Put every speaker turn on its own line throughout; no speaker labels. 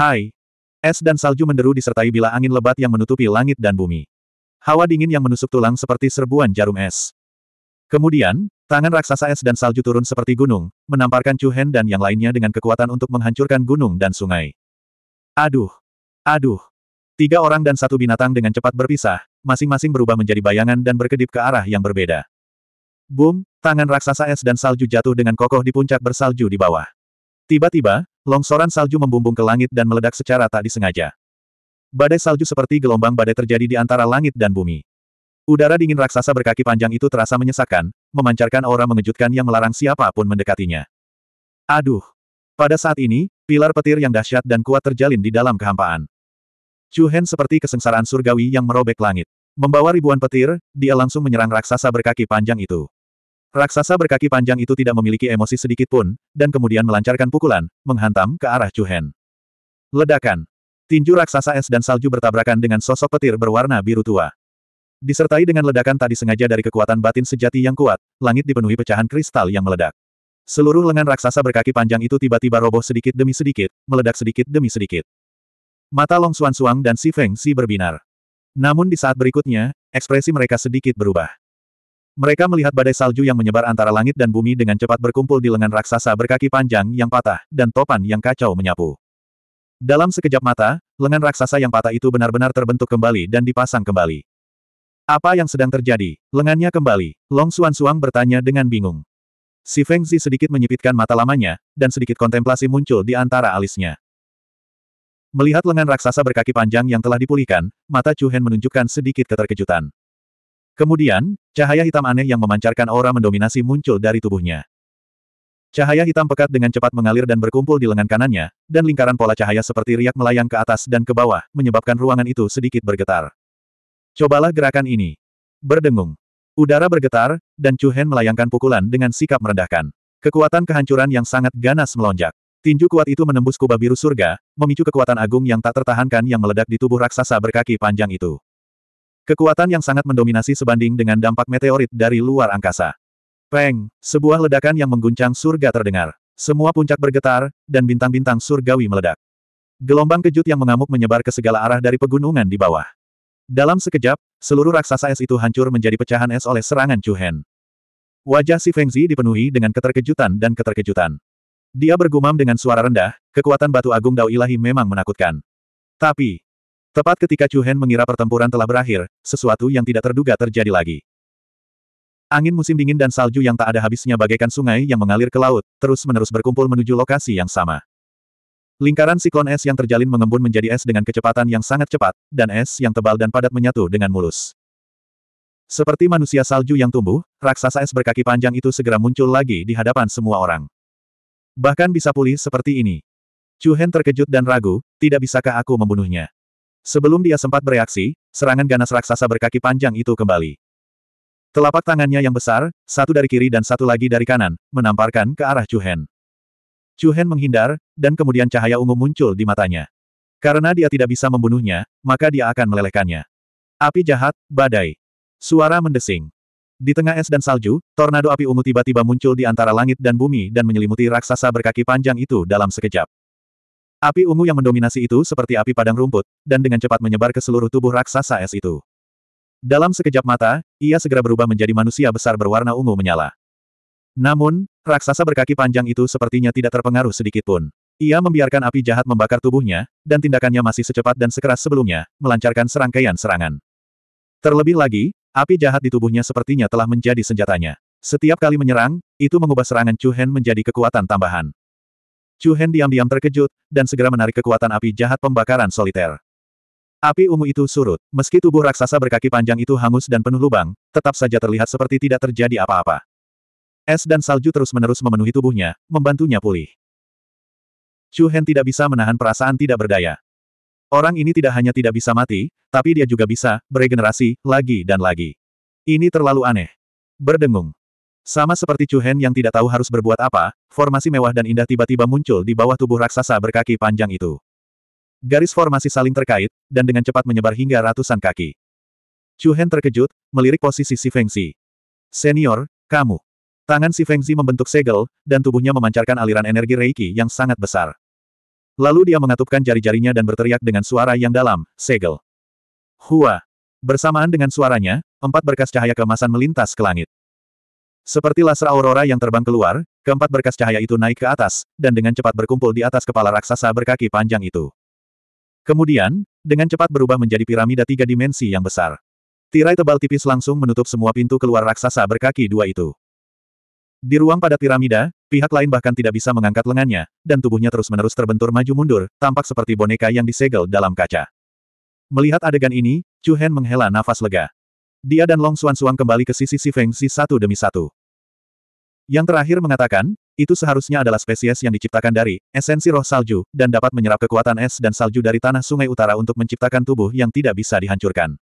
Hai! Es dan salju menderu disertai bila angin lebat yang menutupi langit dan bumi. Hawa dingin yang menusuk tulang seperti serbuan jarum es. Kemudian, tangan raksasa es dan salju turun seperti gunung, menamparkan Chu dan yang lainnya dengan kekuatan untuk menghancurkan gunung dan sungai. Aduh! Aduh! Tiga orang dan satu binatang dengan cepat berpisah, masing-masing berubah menjadi bayangan dan berkedip ke arah yang berbeda. Boom, tangan raksasa es dan salju jatuh dengan kokoh di puncak bersalju di bawah. Tiba-tiba, Longsoran salju membumbung ke langit dan meledak secara tak disengaja. Badai salju seperti gelombang badai terjadi di antara langit dan bumi. Udara dingin raksasa berkaki panjang itu terasa menyesakkan, memancarkan aura mengejutkan yang melarang siapapun mendekatinya. Aduh! Pada saat ini, pilar petir yang dahsyat dan kuat terjalin di dalam kehampaan. Chu Hen seperti kesengsaraan surgawi yang merobek langit. Membawa ribuan petir, dia langsung menyerang raksasa berkaki panjang itu. Raksasa berkaki panjang itu tidak memiliki emosi sedikit pun, dan kemudian melancarkan pukulan, menghantam ke arah Chuhen. Ledakan. Tinju raksasa es dan salju bertabrakan dengan sosok petir berwarna biru tua. Disertai dengan ledakan tadi sengaja dari kekuatan batin sejati yang kuat, langit dipenuhi pecahan kristal yang meledak. Seluruh lengan raksasa berkaki panjang itu tiba-tiba roboh sedikit demi sedikit, meledak sedikit demi sedikit. Mata Long Suan Suang dan Si Feng Si berbinar. Namun di saat berikutnya, ekspresi mereka sedikit berubah. Mereka melihat badai salju yang menyebar antara langit dan bumi dengan cepat berkumpul di lengan raksasa berkaki panjang yang patah, dan topan yang kacau menyapu. Dalam sekejap mata, lengan raksasa yang patah itu benar-benar terbentuk kembali dan dipasang kembali. Apa yang sedang terjadi? Lengannya kembali. Long Suan Suang bertanya dengan bingung. Si Feng Zi sedikit menyipitkan mata lamanya, dan sedikit kontemplasi muncul di antara alisnya. Melihat lengan raksasa berkaki panjang yang telah dipulihkan, mata Chu Hen menunjukkan sedikit keterkejutan. Kemudian, cahaya hitam aneh yang memancarkan aura mendominasi muncul dari tubuhnya. Cahaya hitam pekat dengan cepat mengalir dan berkumpul di lengan kanannya, dan lingkaran pola cahaya seperti riak melayang ke atas dan ke bawah, menyebabkan ruangan itu sedikit bergetar. Cobalah gerakan ini. Berdengung. Udara bergetar, dan Chu Hen melayangkan pukulan dengan sikap merendahkan. Kekuatan kehancuran yang sangat ganas melonjak. Tinju kuat itu menembus kubah biru surga, memicu kekuatan agung yang tak tertahankan yang meledak di tubuh raksasa berkaki panjang itu. Kekuatan yang sangat mendominasi sebanding dengan dampak meteorit dari luar angkasa. Peng, sebuah ledakan yang mengguncang surga terdengar. Semua puncak bergetar, dan bintang-bintang surgawi meledak. Gelombang kejut yang mengamuk menyebar ke segala arah dari pegunungan di bawah. Dalam sekejap, seluruh raksasa es itu hancur menjadi pecahan es oleh serangan Chuhen. Wajah si Fengzi dipenuhi dengan keterkejutan dan keterkejutan. Dia bergumam dengan suara rendah, kekuatan batu agung Dao Ilahi memang menakutkan. Tapi, Tepat ketika Chu Hen mengira pertempuran telah berakhir, sesuatu yang tidak terduga terjadi lagi. Angin musim dingin dan salju yang tak ada habisnya bagaikan sungai yang mengalir ke laut, terus-menerus berkumpul menuju lokasi yang sama. Lingkaran siklon es yang terjalin mengembun menjadi es dengan kecepatan yang sangat cepat, dan es yang tebal dan padat menyatu dengan mulus. Seperti manusia salju yang tumbuh, raksasa es berkaki panjang itu segera muncul lagi di hadapan semua orang. Bahkan bisa pulih seperti ini. Chu Hen terkejut dan ragu, tidak bisakah aku membunuhnya? Sebelum dia sempat bereaksi, serangan ganas raksasa berkaki panjang itu kembali. Telapak tangannya yang besar, satu dari kiri dan satu lagi dari kanan, menamparkan ke arah Chuhen. Hen menghindar, dan kemudian cahaya ungu muncul di matanya. Karena dia tidak bisa membunuhnya, maka dia akan melelehkannya. Api jahat, badai. Suara mendesing. Di tengah es dan salju, tornado api ungu tiba-tiba muncul di antara langit dan bumi dan menyelimuti raksasa berkaki panjang itu dalam sekejap. Api ungu yang mendominasi itu seperti api padang rumput, dan dengan cepat menyebar ke seluruh tubuh raksasa es itu. Dalam sekejap mata, ia segera berubah menjadi manusia besar berwarna ungu menyala. Namun, raksasa berkaki panjang itu sepertinya tidak terpengaruh sedikit pun. Ia membiarkan api jahat membakar tubuhnya, dan tindakannya masih secepat dan sekeras sebelumnya, melancarkan serangkaian serangan. Terlebih lagi, api jahat di tubuhnya sepertinya telah menjadi senjatanya. Setiap kali menyerang, itu mengubah serangan Chu Hen menjadi kekuatan tambahan. Chu Hen diam-diam terkejut, dan segera menarik kekuatan api jahat pembakaran soliter. Api ungu itu surut, meski tubuh raksasa berkaki panjang itu hangus dan penuh lubang, tetap saja terlihat seperti tidak terjadi apa-apa. Es dan salju terus-menerus memenuhi tubuhnya, membantunya pulih. Chu Hen tidak bisa menahan perasaan tidak berdaya. Orang ini tidak hanya tidak bisa mati, tapi dia juga bisa, beregenerasi, lagi dan lagi. Ini terlalu aneh. Berdengung. Sama seperti Chu Hen yang tidak tahu harus berbuat apa, formasi mewah dan indah tiba-tiba muncul di bawah tubuh raksasa berkaki panjang itu. Garis formasi saling terkait, dan dengan cepat menyebar hingga ratusan kaki. Chu Hen terkejut, melirik posisi Si Feng Xi. Senior, kamu. Tangan Si Feng Xi membentuk segel, dan tubuhnya memancarkan aliran energi Reiki yang sangat besar. Lalu dia mengatupkan jari-jarinya dan berteriak dengan suara yang dalam, segel. Hua. Bersamaan dengan suaranya, empat berkas cahaya keemasan melintas ke langit. Seperti laser aurora yang terbang keluar, keempat berkas cahaya itu naik ke atas, dan dengan cepat berkumpul di atas kepala raksasa berkaki panjang itu. Kemudian, dengan cepat berubah menjadi piramida tiga dimensi yang besar. Tirai tebal tipis langsung menutup semua pintu keluar raksasa berkaki dua itu. Di ruang padat piramida, pihak lain bahkan tidak bisa mengangkat lengannya, dan tubuhnya terus-menerus terbentur maju-mundur, tampak seperti boneka yang disegel dalam kaca. Melihat adegan ini, Chu Hen menghela nafas lega. Dia dan Long Xuan Xuan kembali ke sisi Si Feng Si satu demi satu. Yang terakhir mengatakan, itu seharusnya adalah spesies yang diciptakan dari esensi roh salju, dan dapat menyerap kekuatan es dan salju dari tanah sungai utara untuk menciptakan tubuh yang tidak bisa dihancurkan.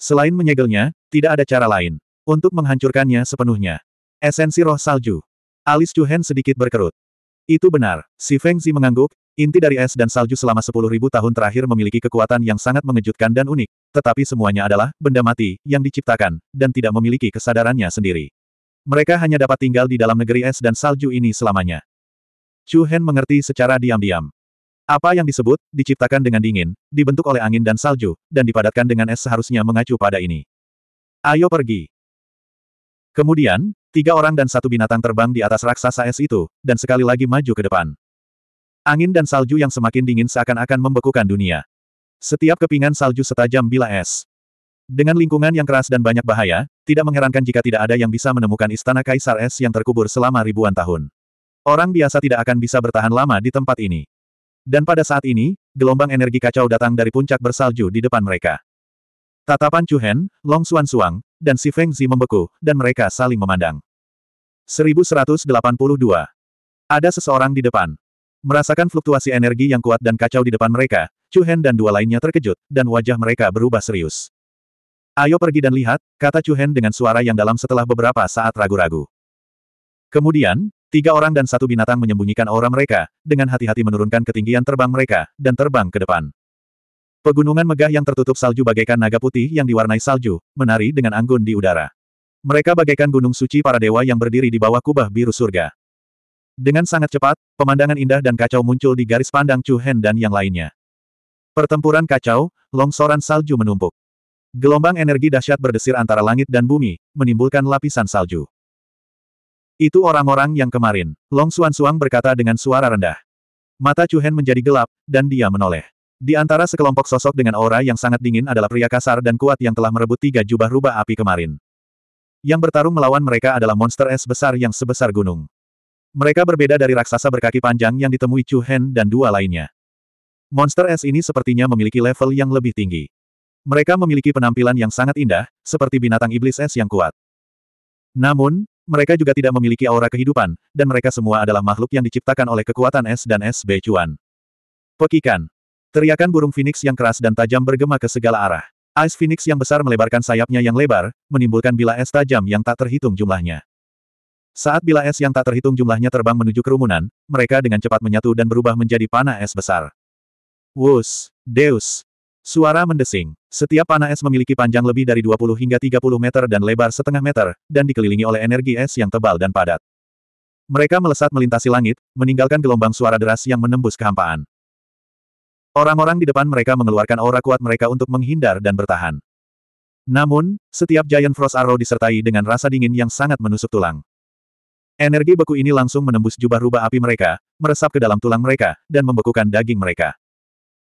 Selain menyegelnya, tidak ada cara lain untuk menghancurkannya sepenuhnya. Esensi roh salju. Alis Chuhen sedikit berkerut. Itu benar. Si Feng Zi mengangguk, inti dari es dan salju selama 10.000 tahun terakhir memiliki kekuatan yang sangat mengejutkan dan unik, tetapi semuanya adalah benda mati yang diciptakan, dan tidak memiliki kesadarannya sendiri. Mereka hanya dapat tinggal di dalam negeri es dan salju ini selamanya. Chu Hen mengerti secara diam-diam. Apa yang disebut, diciptakan dengan dingin, dibentuk oleh angin dan salju, dan dipadatkan dengan es seharusnya mengacu pada ini. Ayo pergi. Kemudian, tiga orang dan satu binatang terbang di atas raksasa es itu, dan sekali lagi maju ke depan. Angin dan salju yang semakin dingin seakan-akan membekukan dunia. Setiap kepingan salju setajam bila es. Dengan lingkungan yang keras dan banyak bahaya, tidak mengherankan jika tidak ada yang bisa menemukan istana Kaisar Es yang terkubur selama ribuan tahun. Orang biasa tidak akan bisa bertahan lama di tempat ini. Dan pada saat ini, gelombang energi kacau datang dari puncak bersalju di depan mereka. Tatapan Chu Hen, Long Xuan Suang, dan Si Feng Zi membeku, dan mereka saling memandang. 1182. Ada seseorang di depan. Merasakan fluktuasi energi yang kuat dan kacau di depan mereka, Chu Hen dan dua lainnya terkejut, dan wajah mereka berubah serius. Ayo pergi dan lihat, kata Chuhen dengan suara yang dalam setelah beberapa saat ragu-ragu. Kemudian, tiga orang dan satu binatang menyembunyikan aura mereka, dengan hati-hati menurunkan ketinggian terbang mereka, dan terbang ke depan. Pegunungan megah yang tertutup salju bagaikan naga putih yang diwarnai salju, menari dengan anggun di udara. Mereka bagaikan gunung suci para dewa yang berdiri di bawah kubah biru surga. Dengan sangat cepat, pemandangan indah dan kacau muncul di garis pandang Chu Hen dan yang lainnya. Pertempuran kacau, longsoran salju menumpuk. Gelombang energi dahsyat berdesir antara langit dan bumi, menimbulkan lapisan salju. Itu orang-orang yang kemarin, Long Suan Suang berkata dengan suara rendah. Mata Chu Hen menjadi gelap, dan dia menoleh. Di antara sekelompok sosok dengan aura yang sangat dingin adalah pria kasar dan kuat yang telah merebut tiga jubah rubah api kemarin. Yang bertarung melawan mereka adalah monster es besar yang sebesar gunung. Mereka berbeda dari raksasa berkaki panjang yang ditemui Chu Hen dan dua lainnya. Monster es ini sepertinya memiliki level yang lebih tinggi. Mereka memiliki penampilan yang sangat indah, seperti binatang iblis es yang kuat. Namun, mereka juga tidak memiliki aura kehidupan, dan mereka semua adalah makhluk yang diciptakan oleh kekuatan es dan es becuan. Pekikan. Teriakan burung phoenix yang keras dan tajam bergema ke segala arah. Ice phoenix yang besar melebarkan sayapnya yang lebar, menimbulkan bila es tajam yang tak terhitung jumlahnya. Saat bila es yang tak terhitung jumlahnya terbang menuju kerumunan, mereka dengan cepat menyatu dan berubah menjadi panah es besar. Wus, Deus, Suara mendesing. Setiap panah es memiliki panjang lebih dari 20 hingga 30 meter dan lebar setengah meter, dan dikelilingi oleh energi es yang tebal dan padat. Mereka melesat melintasi langit, meninggalkan gelombang suara deras yang menembus kehampaan. Orang-orang di depan mereka mengeluarkan aura kuat mereka untuk menghindar dan bertahan. Namun, setiap Giant Frost Arrow disertai dengan rasa dingin yang sangat menusuk tulang. Energi beku ini langsung menembus jubah rubah api mereka, meresap ke dalam tulang mereka, dan membekukan daging mereka.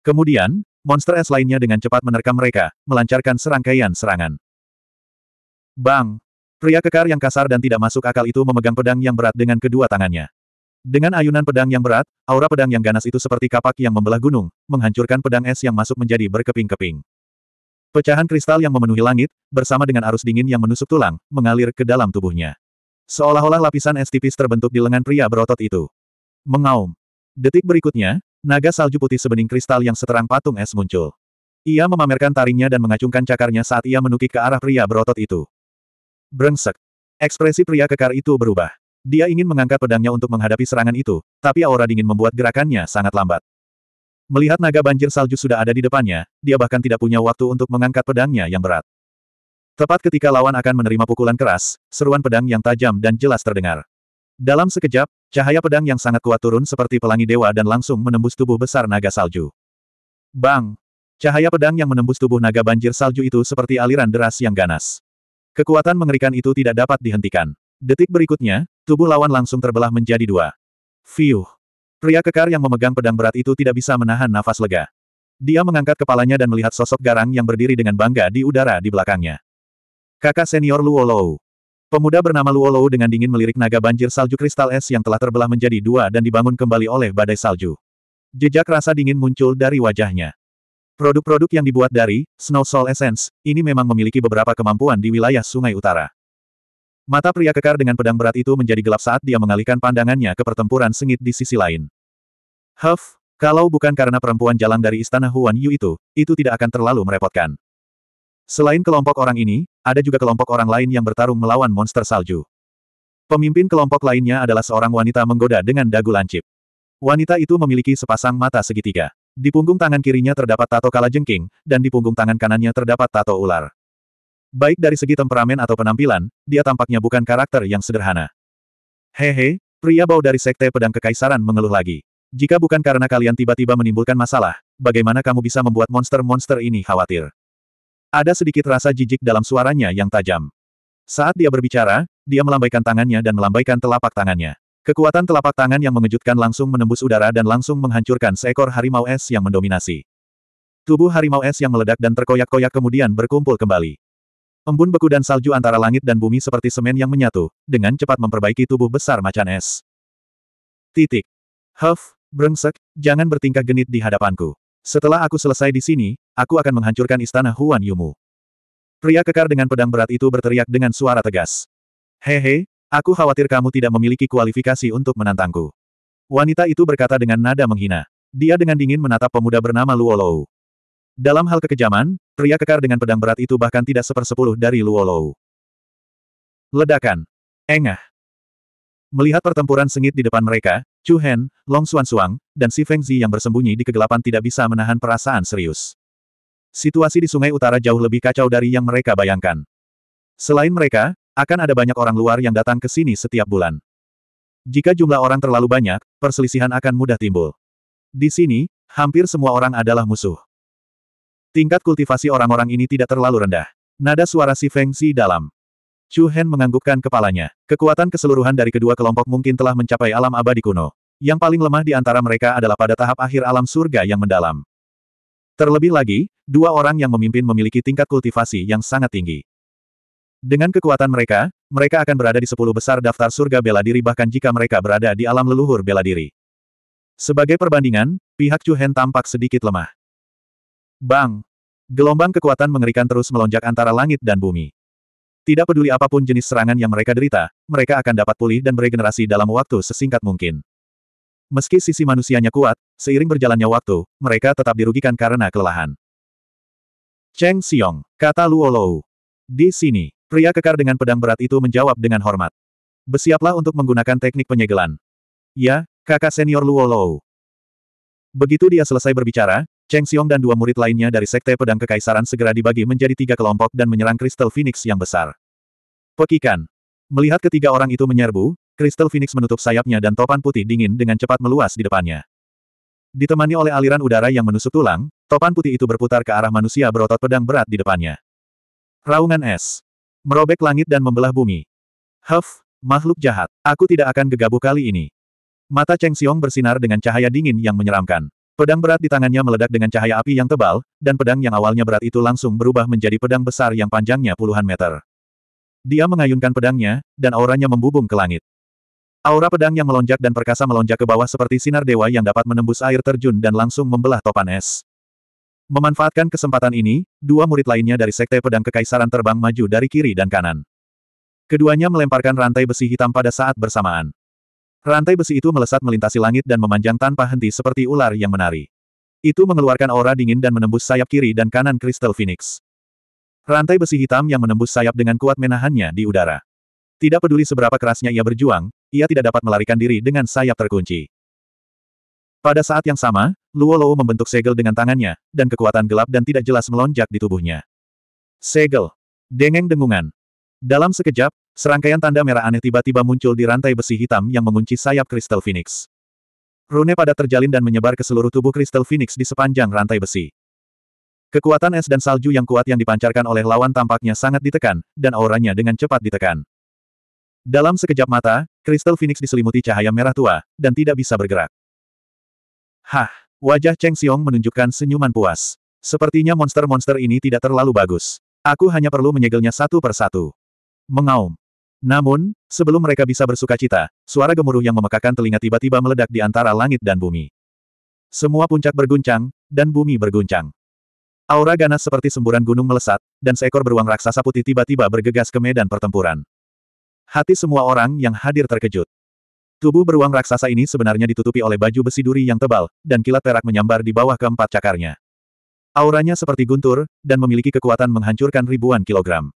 Kemudian, monster es lainnya dengan cepat menerkam mereka, melancarkan serangkaian serangan. Bang! Pria kekar yang kasar dan tidak masuk akal itu memegang pedang yang berat dengan kedua tangannya. Dengan ayunan pedang yang berat, aura pedang yang ganas itu seperti kapak yang membelah gunung, menghancurkan pedang es yang masuk menjadi berkeping-keping. Pecahan kristal yang memenuhi langit, bersama dengan arus dingin yang menusuk tulang, mengalir ke dalam tubuhnya. Seolah-olah lapisan es tipis terbentuk di lengan pria berotot itu. Mengaum. Detik berikutnya, Naga salju putih sebening kristal yang seterang patung es muncul. Ia memamerkan taringnya dan mengacungkan cakarnya saat ia menukik ke arah pria berotot itu. Brengsek. Ekspresi pria kekar itu berubah. Dia ingin mengangkat pedangnya untuk menghadapi serangan itu, tapi aura dingin membuat gerakannya sangat lambat. Melihat naga banjir salju sudah ada di depannya, dia bahkan tidak punya waktu untuk mengangkat pedangnya yang berat. Tepat ketika lawan akan menerima pukulan keras, seruan pedang yang tajam dan jelas terdengar. Dalam sekejap, cahaya pedang yang sangat kuat turun seperti pelangi dewa dan langsung menembus tubuh besar naga salju. Bang! Cahaya pedang yang menembus tubuh naga banjir salju itu seperti aliran deras yang ganas. Kekuatan mengerikan itu tidak dapat dihentikan. Detik berikutnya, tubuh lawan langsung terbelah menjadi dua. Fiuh! Pria kekar yang memegang pedang berat itu tidak bisa menahan nafas lega. Dia mengangkat kepalanya dan melihat sosok garang yang berdiri dengan bangga di udara di belakangnya. Kakak senior Luo Lou. Pemuda bernama Luolou dengan dingin melirik naga banjir salju kristal es yang telah terbelah menjadi dua dan dibangun kembali oleh badai salju. Jejak rasa dingin muncul dari wajahnya. Produk-produk yang dibuat dari Snow Soul Essence, ini memang memiliki beberapa kemampuan di wilayah Sungai Utara. Mata pria kekar dengan pedang berat itu menjadi gelap saat dia mengalihkan pandangannya ke pertempuran sengit di sisi lain. Huff, kalau bukan karena perempuan jalan dari istana Huan Yu itu, itu tidak akan terlalu merepotkan. Selain kelompok orang ini, ada juga kelompok orang lain yang bertarung melawan monster salju. Pemimpin kelompok lainnya adalah seorang wanita menggoda dengan dagu lancip. Wanita itu memiliki sepasang mata segitiga. Di punggung tangan kirinya terdapat tato kalajengking, dan di punggung tangan kanannya terdapat tato ular. Baik dari segi temperamen atau penampilan, dia tampaknya bukan karakter yang sederhana. Hehe, pria bau dari Sekte Pedang Kekaisaran mengeluh lagi. Jika bukan karena kalian tiba-tiba menimbulkan masalah, bagaimana kamu bisa membuat monster-monster ini khawatir? Ada sedikit rasa jijik dalam suaranya yang tajam. Saat dia berbicara, dia melambaikan tangannya dan melambaikan telapak tangannya. Kekuatan telapak tangan yang mengejutkan langsung menembus udara dan langsung menghancurkan seekor harimau es yang mendominasi. Tubuh harimau es yang meledak dan terkoyak-koyak kemudian berkumpul kembali. Embun beku dan salju antara langit dan bumi seperti semen yang menyatu, dengan cepat memperbaiki tubuh besar macan es. Titik. Huff, brengsek, jangan bertingkah genit di hadapanku. Setelah aku selesai di sini, aku akan menghancurkan istana Huan Yumu. Pria kekar dengan pedang berat itu berteriak dengan suara tegas. Hehe, aku khawatir kamu tidak memiliki kualifikasi untuk menantangku. Wanita itu berkata dengan nada menghina. Dia dengan dingin menatap pemuda bernama Luo Lou. Dalam hal kekejaman, pria kekar dengan pedang berat itu bahkan tidak sepersepuluh dari Luo Lou. Ledakan. Engah. Melihat pertempuran sengit di depan mereka, Chu Hen, Long Xuan Suang, dan Si Feng Zi yang bersembunyi di kegelapan tidak bisa menahan perasaan serius. Situasi di sungai utara jauh lebih kacau dari yang mereka bayangkan. Selain mereka, akan ada banyak orang luar yang datang ke sini setiap bulan. Jika jumlah orang terlalu banyak, perselisihan akan mudah timbul. Di sini, hampir semua orang adalah musuh. Tingkat kultivasi orang-orang ini tidak terlalu rendah. Nada suara si Feng si dalam. Chu Hen menganggukkan kepalanya. Kekuatan keseluruhan dari kedua kelompok mungkin telah mencapai alam abadi kuno. Yang paling lemah di antara mereka adalah pada tahap akhir alam surga yang mendalam. Terlebih lagi, dua orang yang memimpin memiliki tingkat kultivasi yang sangat tinggi. Dengan kekuatan mereka, mereka akan berada di sepuluh besar daftar surga bela diri bahkan jika mereka berada di alam leluhur bela diri. Sebagai perbandingan, pihak Chu Hen tampak sedikit lemah. Bang! Gelombang kekuatan mengerikan terus melonjak antara langit dan bumi. Tidak peduli apapun jenis serangan yang mereka derita, mereka akan dapat pulih dan beregenerasi dalam waktu sesingkat mungkin. Meski sisi manusianya kuat, seiring berjalannya waktu, mereka tetap dirugikan karena kelelahan. Cheng Xiong, kata Luo Lou. Di sini, pria kekar dengan pedang berat itu menjawab dengan hormat. Bersiaplah untuk menggunakan teknik penyegelan. Ya, kakak senior Luo Lou. Begitu dia selesai berbicara, Cheng Xiong dan dua murid lainnya dari Sekte Pedang Kekaisaran segera dibagi menjadi tiga kelompok dan menyerang kristal Phoenix yang besar. Pekikan. Melihat ketiga orang itu menyerbu, Crystal Phoenix menutup sayapnya dan topan putih dingin dengan cepat meluas di depannya. Ditemani oleh aliran udara yang menusuk tulang, topan putih itu berputar ke arah manusia berotot pedang berat di depannya. Raungan es. Merobek langit dan membelah bumi. Huff, makhluk jahat, aku tidak akan gegabah kali ini. Mata Cheng Xiong bersinar dengan cahaya dingin yang menyeramkan. Pedang berat di tangannya meledak dengan cahaya api yang tebal, dan pedang yang awalnya berat itu langsung berubah menjadi pedang besar yang panjangnya puluhan meter. Dia mengayunkan pedangnya, dan auranya membubung ke langit. Aura pedang yang melonjak dan perkasa melonjak ke bawah seperti sinar dewa yang dapat menembus air terjun dan langsung membelah topan es. Memanfaatkan kesempatan ini, dua murid lainnya dari Sekte Pedang Kekaisaran terbang maju dari kiri dan kanan. Keduanya melemparkan rantai besi hitam pada saat bersamaan. Rantai besi itu melesat melintasi langit dan memanjang tanpa henti seperti ular yang menari. Itu mengeluarkan aura dingin dan menembus sayap kiri dan kanan Kristal Phoenix. Rantai besi hitam yang menembus sayap dengan kuat menahannya di udara. Tidak peduli seberapa kerasnya ia berjuang, ia tidak dapat melarikan diri dengan sayap terkunci. Pada saat yang sama, Luo Luo membentuk segel dengan tangannya, dan kekuatan gelap dan tidak jelas melonjak di tubuhnya. Segel. Dengeng dengungan. Dalam sekejap, serangkaian tanda merah aneh tiba-tiba muncul di rantai besi hitam yang mengunci sayap kristal Phoenix. Rune pada terjalin dan menyebar ke seluruh tubuh kristal Phoenix di sepanjang rantai besi. Kekuatan es dan salju yang kuat yang dipancarkan oleh lawan tampaknya sangat ditekan, dan auranya dengan cepat ditekan. Dalam sekejap mata, kristal Phoenix diselimuti cahaya merah tua, dan tidak bisa bergerak. Hah! Wajah Cheng Xiong menunjukkan senyuman puas. Sepertinya monster-monster ini tidak terlalu bagus. Aku hanya perlu menyegelnya satu per satu. Mengaum. Namun, sebelum mereka bisa bersuka cita, suara gemuruh yang memekakan telinga tiba-tiba meledak di antara langit dan bumi. Semua puncak berguncang, dan bumi berguncang. Aura ganas seperti semburan gunung melesat, dan seekor beruang raksasa putih tiba-tiba bergegas ke medan pertempuran. Hati semua orang yang hadir terkejut. Tubuh beruang raksasa ini sebenarnya ditutupi oleh baju besi duri yang tebal, dan kilat perak menyambar di bawah keempat cakarnya. Auranya seperti guntur, dan memiliki kekuatan menghancurkan ribuan kilogram.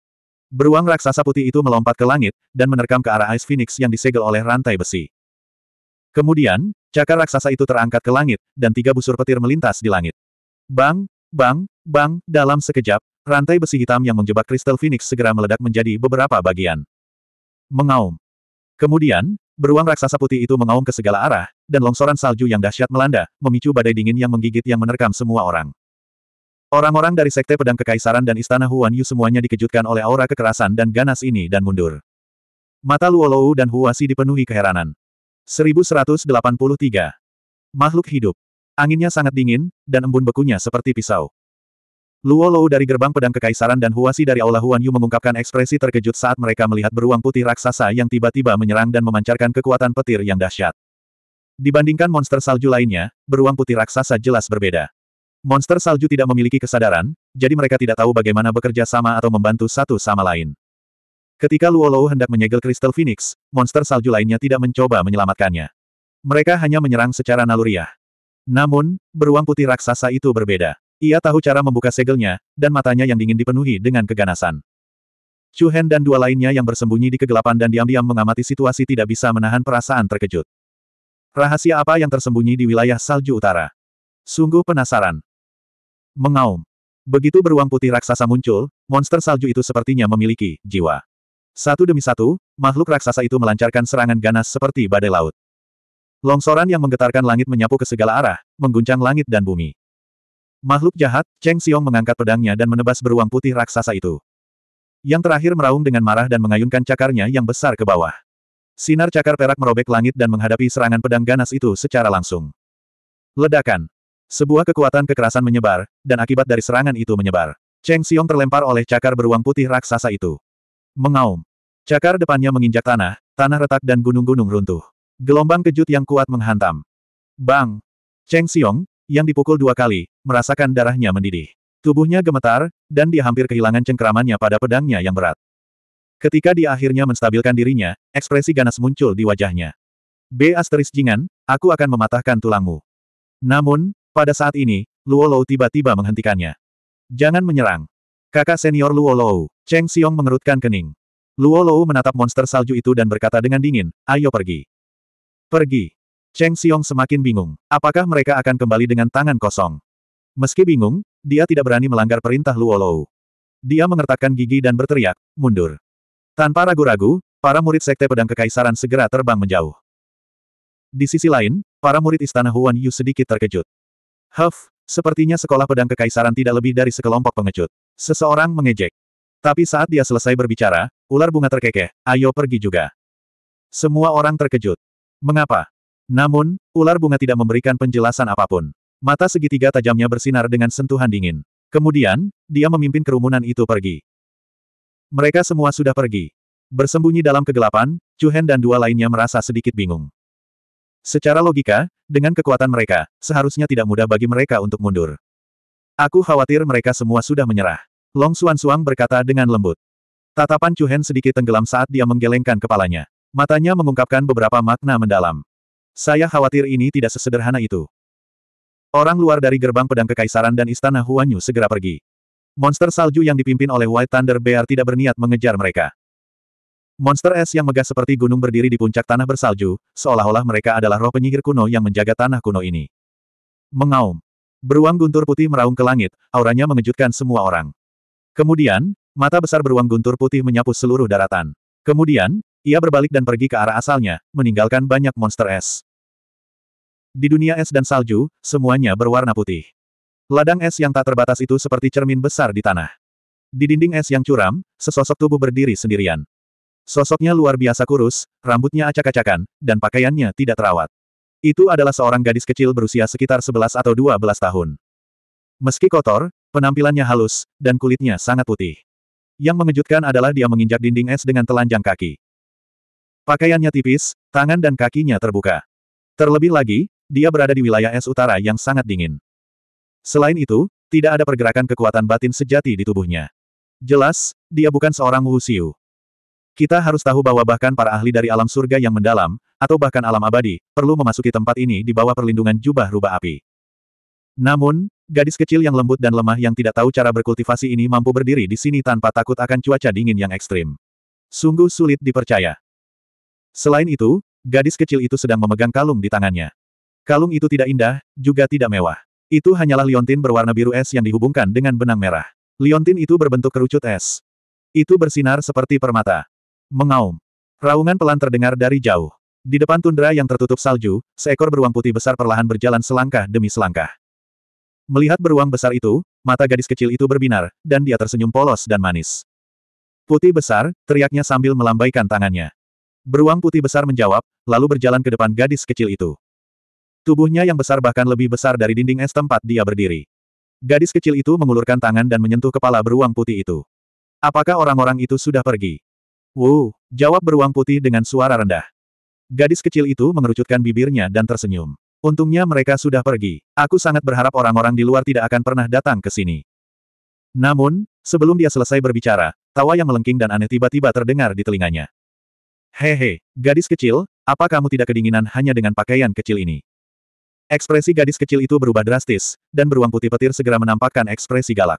Beruang raksasa putih itu melompat ke langit, dan menerkam ke arah Ice Phoenix yang disegel oleh rantai besi. Kemudian, cakar raksasa itu terangkat ke langit, dan tiga busur petir melintas di langit. Bang, bang, bang, dalam sekejap, rantai besi hitam yang menjebak kristal Phoenix segera meledak menjadi beberapa bagian. Mengaum. Kemudian, beruang raksasa putih itu mengaum ke segala arah, dan longsoran salju yang dahsyat melanda, memicu badai dingin yang menggigit yang menerkam semua orang. Orang-orang dari Sekte Pedang Kekaisaran dan Istana Huan Yu semuanya dikejutkan oleh aura kekerasan dan ganas ini dan mundur. Mata Luolou dan Huasi dipenuhi keheranan. 1183. Makhluk hidup. Anginnya sangat dingin, dan embun bekunya seperti pisau. Luo Lou dari gerbang pedang kekaisaran dan Huasi dari Aula Huan Yu mengungkapkan ekspresi terkejut saat mereka melihat beruang putih raksasa yang tiba-tiba menyerang dan memancarkan kekuatan petir yang dahsyat. Dibandingkan monster salju lainnya, beruang putih raksasa jelas berbeda. Monster salju tidak memiliki kesadaran, jadi mereka tidak tahu bagaimana bekerja sama atau membantu satu sama lain. Ketika Luo Lou hendak menyegel kristal Phoenix, monster salju lainnya tidak mencoba menyelamatkannya. Mereka hanya menyerang secara naluriah. Namun, beruang putih raksasa itu berbeda. Ia tahu cara membuka segelnya, dan matanya yang dingin dipenuhi dengan keganasan. Chu Hen dan dua lainnya yang bersembunyi di kegelapan dan diam-diam mengamati situasi tidak bisa menahan perasaan terkejut. Rahasia apa yang tersembunyi di wilayah salju utara? Sungguh penasaran. Mengaum. Begitu beruang putih raksasa muncul, monster salju itu sepertinya memiliki jiwa. Satu demi satu, makhluk raksasa itu melancarkan serangan ganas seperti badai laut. Longsoran yang menggetarkan langit menyapu ke segala arah, mengguncang langit dan bumi. Makhluk jahat, Cheng Xiong mengangkat pedangnya dan menebas beruang putih raksasa itu. Yang terakhir meraung dengan marah dan mengayunkan cakarnya yang besar ke bawah. Sinar cakar perak merobek langit dan menghadapi serangan pedang ganas itu secara langsung. Ledakan. Sebuah kekuatan kekerasan menyebar, dan akibat dari serangan itu menyebar. Cheng Xiong terlempar oleh cakar beruang putih raksasa itu. Mengaum. Cakar depannya menginjak tanah, tanah retak dan gunung-gunung runtuh. Gelombang kejut yang kuat menghantam. Bang! Cheng Xiong, yang dipukul dua kali, merasakan darahnya mendidih. Tubuhnya gemetar, dan dia hampir kehilangan cengkeramannya pada pedangnya yang berat. Ketika dia akhirnya menstabilkan dirinya, ekspresi ganas muncul di wajahnya. B asteris jingan, aku akan mematahkan tulangmu. Namun, pada saat ini, Luo Lou tiba-tiba menghentikannya. Jangan menyerang. Kakak senior Luo Lou, Cheng Xiong mengerutkan kening. Luo Lou menatap monster salju itu dan berkata dengan dingin, ayo pergi. Pergi. Cheng Xiong semakin bingung. Apakah mereka akan kembali dengan tangan kosong? Meski bingung, dia tidak berani melanggar perintah Luo Lou. Dia mengertakkan gigi dan berteriak, mundur. Tanpa ragu-ragu, para murid Sekte Pedang Kekaisaran segera terbang menjauh. Di sisi lain, para murid Istana Huan Yu sedikit terkejut. Huff, sepertinya sekolah pedang kekaisaran tidak lebih dari sekelompok pengecut. Seseorang mengejek. Tapi saat dia selesai berbicara, ular bunga terkekeh, ayo pergi juga. Semua orang terkejut. Mengapa? Namun, ular bunga tidak memberikan penjelasan apapun. Mata segitiga tajamnya bersinar dengan sentuhan dingin. Kemudian, dia memimpin kerumunan itu pergi. Mereka semua sudah pergi. Bersembunyi dalam kegelapan, Cuhen dan dua lainnya merasa sedikit bingung. Secara logika, dengan kekuatan mereka, seharusnya tidak mudah bagi mereka untuk mundur. Aku khawatir mereka semua sudah menyerah. Long Suan Suang berkata dengan lembut. Tatapan Cuhen sedikit tenggelam saat dia menggelengkan kepalanya. Matanya mengungkapkan beberapa makna mendalam. Saya khawatir ini tidak sesederhana itu. Orang luar dari gerbang pedang kekaisaran dan istana Huanyu segera pergi. Monster salju yang dipimpin oleh White Thunder Bear tidak berniat mengejar mereka. Monster es yang megah seperti gunung berdiri di puncak tanah bersalju, seolah-olah mereka adalah roh penyihir kuno yang menjaga tanah kuno ini. Mengaum. Beruang guntur putih meraung ke langit, auranya mengejutkan semua orang. Kemudian, mata besar beruang guntur putih menyapu seluruh daratan. Kemudian, ia berbalik dan pergi ke arah asalnya, meninggalkan banyak monster es. Di dunia es dan salju, semuanya berwarna putih. Ladang es yang tak terbatas itu seperti cermin besar di tanah. Di dinding es yang curam, sesosok tubuh berdiri sendirian. Sosoknya luar biasa kurus, rambutnya acak-acakan, dan pakaiannya tidak terawat. Itu adalah seorang gadis kecil berusia sekitar 11 atau 12 tahun. Meski kotor, penampilannya halus, dan kulitnya sangat putih. Yang mengejutkan adalah dia menginjak dinding es dengan telanjang kaki. Pakaiannya tipis, tangan dan kakinya terbuka. Terlebih lagi, dia berada di wilayah es utara yang sangat dingin. Selain itu, tidak ada pergerakan kekuatan batin sejati di tubuhnya. Jelas, dia bukan seorang Wuxiu. Kita harus tahu bahwa bahkan para ahli dari alam surga yang mendalam, atau bahkan alam abadi, perlu memasuki tempat ini di bawah perlindungan jubah rubah api. Namun, gadis kecil yang lembut dan lemah yang tidak tahu cara berkultivasi ini mampu berdiri di sini tanpa takut akan cuaca dingin yang ekstrim. Sungguh sulit dipercaya. Selain itu, gadis kecil itu sedang memegang kalung di tangannya. Kalung itu tidak indah, juga tidak mewah. Itu hanyalah liontin berwarna biru es yang dihubungkan dengan benang merah. Liontin itu berbentuk kerucut es. Itu bersinar seperti permata. Mengaum. Raungan pelan terdengar dari jauh. Di depan tundra yang tertutup salju, seekor beruang putih besar perlahan berjalan selangkah demi selangkah. Melihat beruang besar itu, mata gadis kecil itu berbinar, dan dia tersenyum polos dan manis. Putih besar, teriaknya sambil melambaikan tangannya. Beruang putih besar menjawab, lalu berjalan ke depan gadis kecil itu. Tubuhnya yang besar bahkan lebih besar dari dinding es tempat dia berdiri. Gadis kecil itu mengulurkan tangan dan menyentuh kepala beruang putih itu. Apakah orang-orang itu sudah pergi? Wu, jawab beruang putih dengan suara rendah. Gadis kecil itu mengerucutkan bibirnya dan tersenyum. Untungnya mereka sudah pergi. Aku sangat berharap orang-orang di luar tidak akan pernah datang ke sini. Namun, sebelum dia selesai berbicara, tawa yang melengking dan aneh tiba-tiba terdengar di telinganya. Hehe, gadis kecil, apa kamu tidak kedinginan hanya dengan pakaian kecil ini? Ekspresi gadis kecil itu berubah drastis, dan beruang putih petir segera menampakkan ekspresi galak.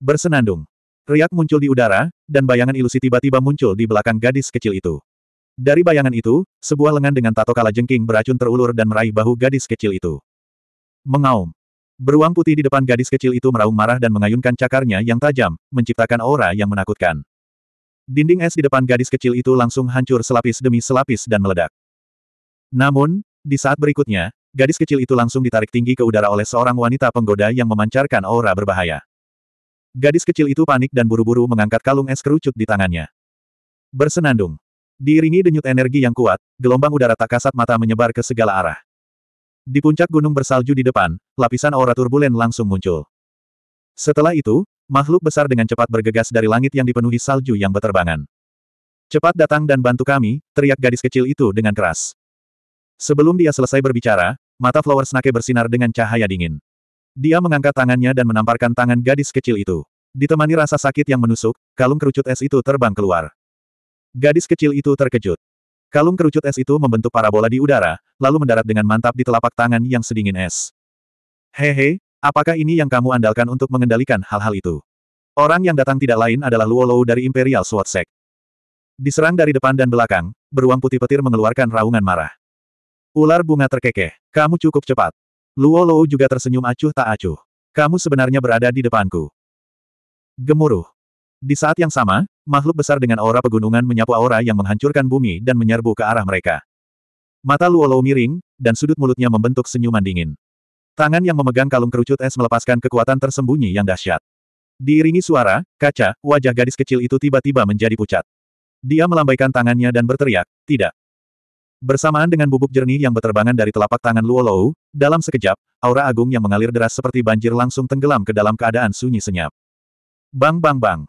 Bersenandung. Riak muncul di udara, dan bayangan ilusi tiba-tiba muncul di belakang gadis kecil itu. Dari bayangan itu, sebuah lengan dengan tato kala jengking beracun terulur dan meraih bahu gadis kecil itu. Mengaum. Beruang putih di depan gadis kecil itu meraung marah dan mengayunkan cakarnya yang tajam, menciptakan aura yang menakutkan. Dinding es di depan gadis kecil itu langsung hancur selapis demi selapis dan meledak. Namun, di saat berikutnya, gadis kecil itu langsung ditarik tinggi ke udara oleh seorang wanita penggoda yang memancarkan aura berbahaya. Gadis kecil itu panik dan buru-buru mengangkat kalung es kerucut di tangannya. Bersenandung. Diiringi denyut energi yang kuat, gelombang udara tak kasat mata menyebar ke segala arah. Di puncak gunung bersalju di depan, lapisan aura turbulen langsung muncul. Setelah itu, Makhluk besar dengan cepat bergegas dari langit yang dipenuhi salju yang berterbangan. Cepat datang dan bantu kami, teriak gadis kecil itu dengan keras. Sebelum dia selesai berbicara, mata Flower Snake bersinar dengan cahaya dingin. Dia mengangkat tangannya dan menamparkan tangan gadis kecil itu. Ditemani rasa sakit yang menusuk, kalung kerucut es itu terbang keluar. Gadis kecil itu terkejut. Kalung kerucut es itu membentuk parabola di udara, lalu mendarat dengan mantap di telapak tangan yang sedingin es. Hehe, Apakah ini yang kamu andalkan untuk mengendalikan hal-hal itu? Orang yang datang tidak lain adalah Luo Lou dari Imperial Sword Sect. Diserang dari depan dan belakang, beruang putih petir mengeluarkan raungan marah. Ular bunga terkekeh, kamu cukup cepat. Luo Lou juga tersenyum acuh tak acuh. Kamu sebenarnya berada di depanku. Gemuruh. Di saat yang sama, makhluk besar dengan aura pegunungan menyapu aura yang menghancurkan bumi dan menyerbu ke arah mereka. Mata Luo Lou miring, dan sudut mulutnya membentuk senyuman dingin. Tangan yang memegang kalung kerucut es melepaskan kekuatan tersembunyi yang dahsyat. Diiringi suara, kaca, wajah gadis kecil itu tiba-tiba menjadi pucat. Dia melambaikan tangannya dan berteriak, tidak. Bersamaan dengan bubuk jernih yang berterbangan dari telapak tangan Luolou, dalam sekejap, aura agung yang mengalir deras seperti banjir langsung tenggelam ke dalam keadaan sunyi senyap. Bang bang bang.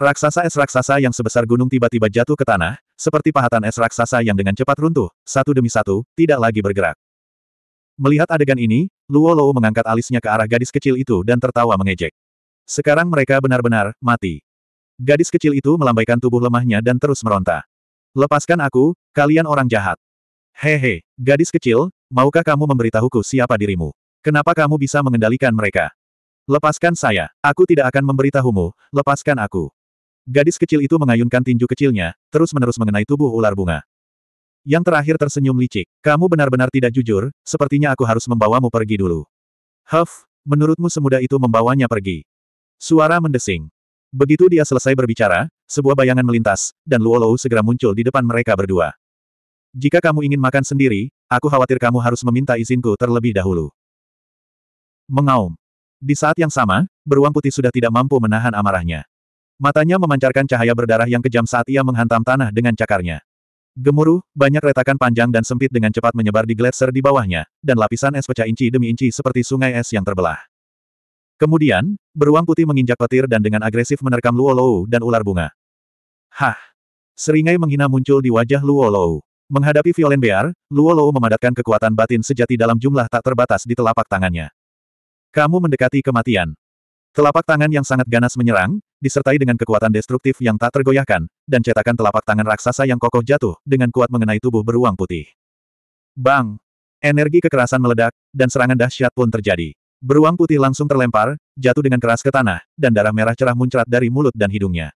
Raksasa es raksasa yang sebesar gunung tiba-tiba jatuh ke tanah, seperti pahatan es raksasa yang dengan cepat runtuh, satu demi satu, tidak lagi bergerak. Melihat adegan ini, Luo Luo mengangkat alisnya ke arah gadis kecil itu dan tertawa mengejek. Sekarang mereka benar-benar mati. Gadis kecil itu melambaikan tubuh lemahnya dan terus meronta. Lepaskan aku, kalian orang jahat. Hehe, gadis kecil, maukah kamu memberitahuku siapa dirimu? Kenapa kamu bisa mengendalikan mereka? Lepaskan saya, aku tidak akan memberitahumu, lepaskan aku. Gadis kecil itu mengayunkan tinju kecilnya, terus-menerus mengenai tubuh ular bunga. Yang terakhir tersenyum licik. Kamu benar-benar tidak jujur, sepertinya aku harus membawamu pergi dulu. Huff, menurutmu semudah itu membawanya pergi. Suara mendesing. Begitu dia selesai berbicara, sebuah bayangan melintas, dan Luolou segera muncul di depan mereka berdua. Jika kamu ingin makan sendiri, aku khawatir kamu harus meminta izinku terlebih dahulu. Mengaum. Di saat yang sama, beruang putih sudah tidak mampu menahan amarahnya. Matanya memancarkan cahaya berdarah yang kejam saat ia menghantam tanah dengan cakarnya. Gemuruh, banyak retakan panjang dan sempit dengan cepat menyebar di gletser di bawahnya, dan lapisan es pecah inci demi inci seperti sungai es yang terbelah. Kemudian, beruang putih menginjak petir dan dengan agresif menerkam Luolou dan ular bunga. Hah! Seringai menghina muncul di wajah Luolou. Menghadapi Violent Bear, Luolou memadatkan kekuatan batin sejati dalam jumlah tak terbatas di telapak tangannya. Kamu mendekati kematian. Telapak tangan yang sangat ganas menyerang, disertai dengan kekuatan destruktif yang tak tergoyahkan, dan cetakan telapak tangan raksasa yang kokoh jatuh dengan kuat mengenai tubuh beruang putih. Bang! Energi kekerasan meledak, dan serangan dahsyat pun terjadi. Beruang putih langsung terlempar, jatuh dengan keras ke tanah, dan darah merah cerah muncrat dari mulut dan hidungnya.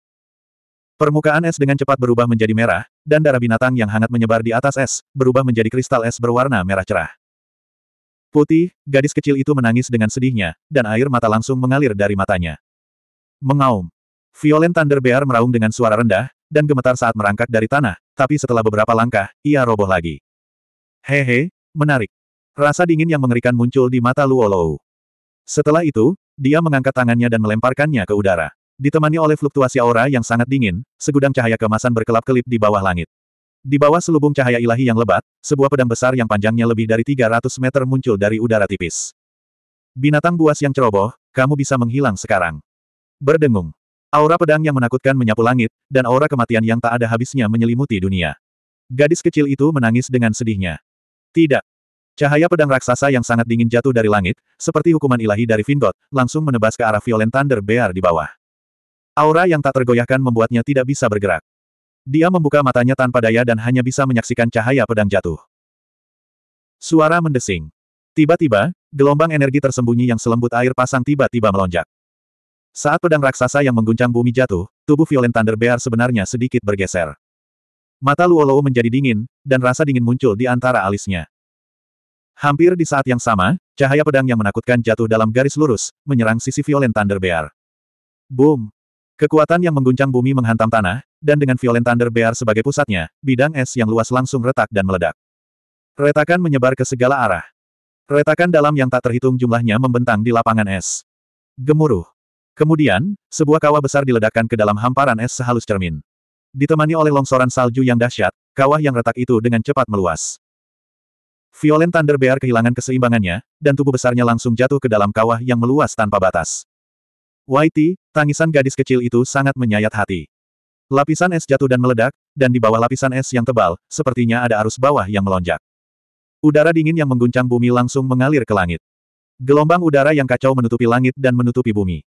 Permukaan es dengan cepat berubah menjadi merah, dan darah binatang yang hangat menyebar di atas es, berubah menjadi kristal es berwarna merah cerah. Putih, gadis kecil itu menangis dengan sedihnya, dan air mata langsung mengalir dari matanya. Mengaum. Violent Thunderbear meraung dengan suara rendah, dan gemetar saat merangkak dari tanah, tapi setelah beberapa langkah, ia roboh lagi. Hehe, menarik. Rasa dingin yang mengerikan muncul di mata Luolou. Setelah itu, dia mengangkat tangannya dan melemparkannya ke udara. Ditemani oleh fluktuasi aura yang sangat dingin, segudang cahaya kemasan berkelap-kelip di bawah langit. Di bawah selubung cahaya ilahi yang lebat, sebuah pedang besar yang panjangnya lebih dari 300 meter muncul dari udara tipis. Binatang buas yang ceroboh, kamu bisa menghilang sekarang. Berdengung. Aura pedang yang menakutkan menyapu langit, dan aura kematian yang tak ada habisnya menyelimuti dunia. Gadis kecil itu menangis dengan sedihnya. Tidak. Cahaya pedang raksasa yang sangat dingin jatuh dari langit, seperti hukuman ilahi dari Vingot, langsung menebas ke arah Violent Thunder Bear di bawah. Aura yang tak tergoyahkan membuatnya tidak bisa bergerak. Dia membuka matanya tanpa daya dan hanya bisa menyaksikan cahaya pedang jatuh. Suara mendesing. Tiba-tiba, gelombang energi tersembunyi yang selembut air pasang tiba-tiba melonjak. Saat pedang raksasa yang mengguncang bumi jatuh, tubuh Violent Thunder Bear sebenarnya sedikit bergeser. Mata Luolou menjadi dingin, dan rasa dingin muncul di antara alisnya. Hampir di saat yang sama, cahaya pedang yang menakutkan jatuh dalam garis lurus, menyerang sisi Violent Thunder Bear. Boom! Kekuatan yang mengguncang bumi menghantam tanah, dan dengan Violent Thunder Bear sebagai pusatnya, bidang es yang luas langsung retak dan meledak. Retakan menyebar ke segala arah. Retakan dalam yang tak terhitung jumlahnya membentang di lapangan es. Gemuruh. Kemudian, sebuah kawah besar diledakkan ke dalam hamparan es sehalus cermin. Ditemani oleh longsoran salju yang dahsyat, kawah yang retak itu dengan cepat meluas. Violent Thunderbear kehilangan keseimbangannya, dan tubuh besarnya langsung jatuh ke dalam kawah yang meluas tanpa batas. Whitey, tangisan gadis kecil itu sangat menyayat hati. Lapisan es jatuh dan meledak, dan di bawah lapisan es yang tebal, sepertinya ada arus bawah yang melonjak. Udara dingin yang mengguncang bumi langsung mengalir ke langit. Gelombang udara yang kacau menutupi langit dan menutupi bumi.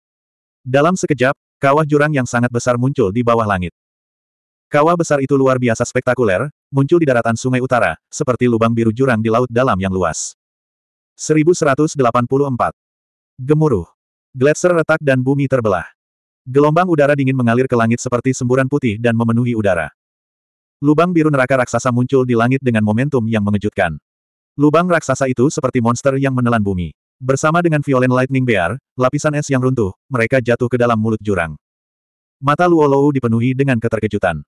Dalam sekejap, kawah jurang yang sangat besar muncul di bawah langit. Kawah besar itu luar biasa spektakuler, muncul di daratan sungai utara, seperti lubang biru jurang di laut dalam yang luas. 1184. Gemuruh. Gletser retak dan bumi terbelah. Gelombang udara dingin mengalir ke langit seperti semburan putih dan memenuhi udara. Lubang biru neraka raksasa muncul di langit dengan momentum yang mengejutkan. Lubang raksasa itu seperti monster yang menelan bumi. Bersama dengan Violent Lightning Bear, lapisan es yang runtuh, mereka jatuh ke dalam mulut jurang. Mata Luolou dipenuhi dengan keterkejutan.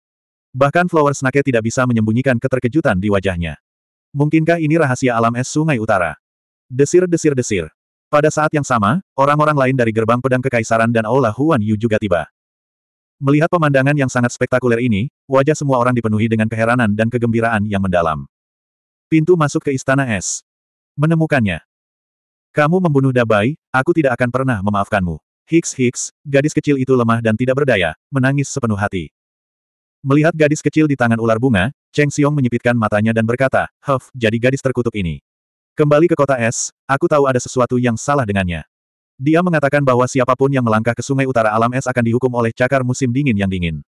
Bahkan Flower Snake tidak bisa menyembunyikan keterkejutan di wajahnya. Mungkinkah ini rahasia alam es sungai utara? Desir-desir-desir. Pada saat yang sama, orang-orang lain dari gerbang pedang kekaisaran dan Aula Huan Yu juga tiba. Melihat pemandangan yang sangat spektakuler ini, wajah semua orang dipenuhi dengan keheranan dan kegembiraan yang mendalam. Pintu masuk ke istana es. Menemukannya, kamu membunuh Dabai, aku tidak akan pernah memaafkanmu. Hicks Hicks, gadis kecil itu lemah dan tidak berdaya, menangis sepenuh hati. Melihat gadis kecil di tangan ular bunga, Cheng Xiong menyipitkan matanya dan berkata, Huff, jadi gadis terkutuk ini. Kembali ke kota es, aku tahu ada sesuatu yang salah dengannya. Dia mengatakan bahwa siapapun yang melangkah ke sungai utara alam es akan dihukum oleh cakar musim dingin yang dingin.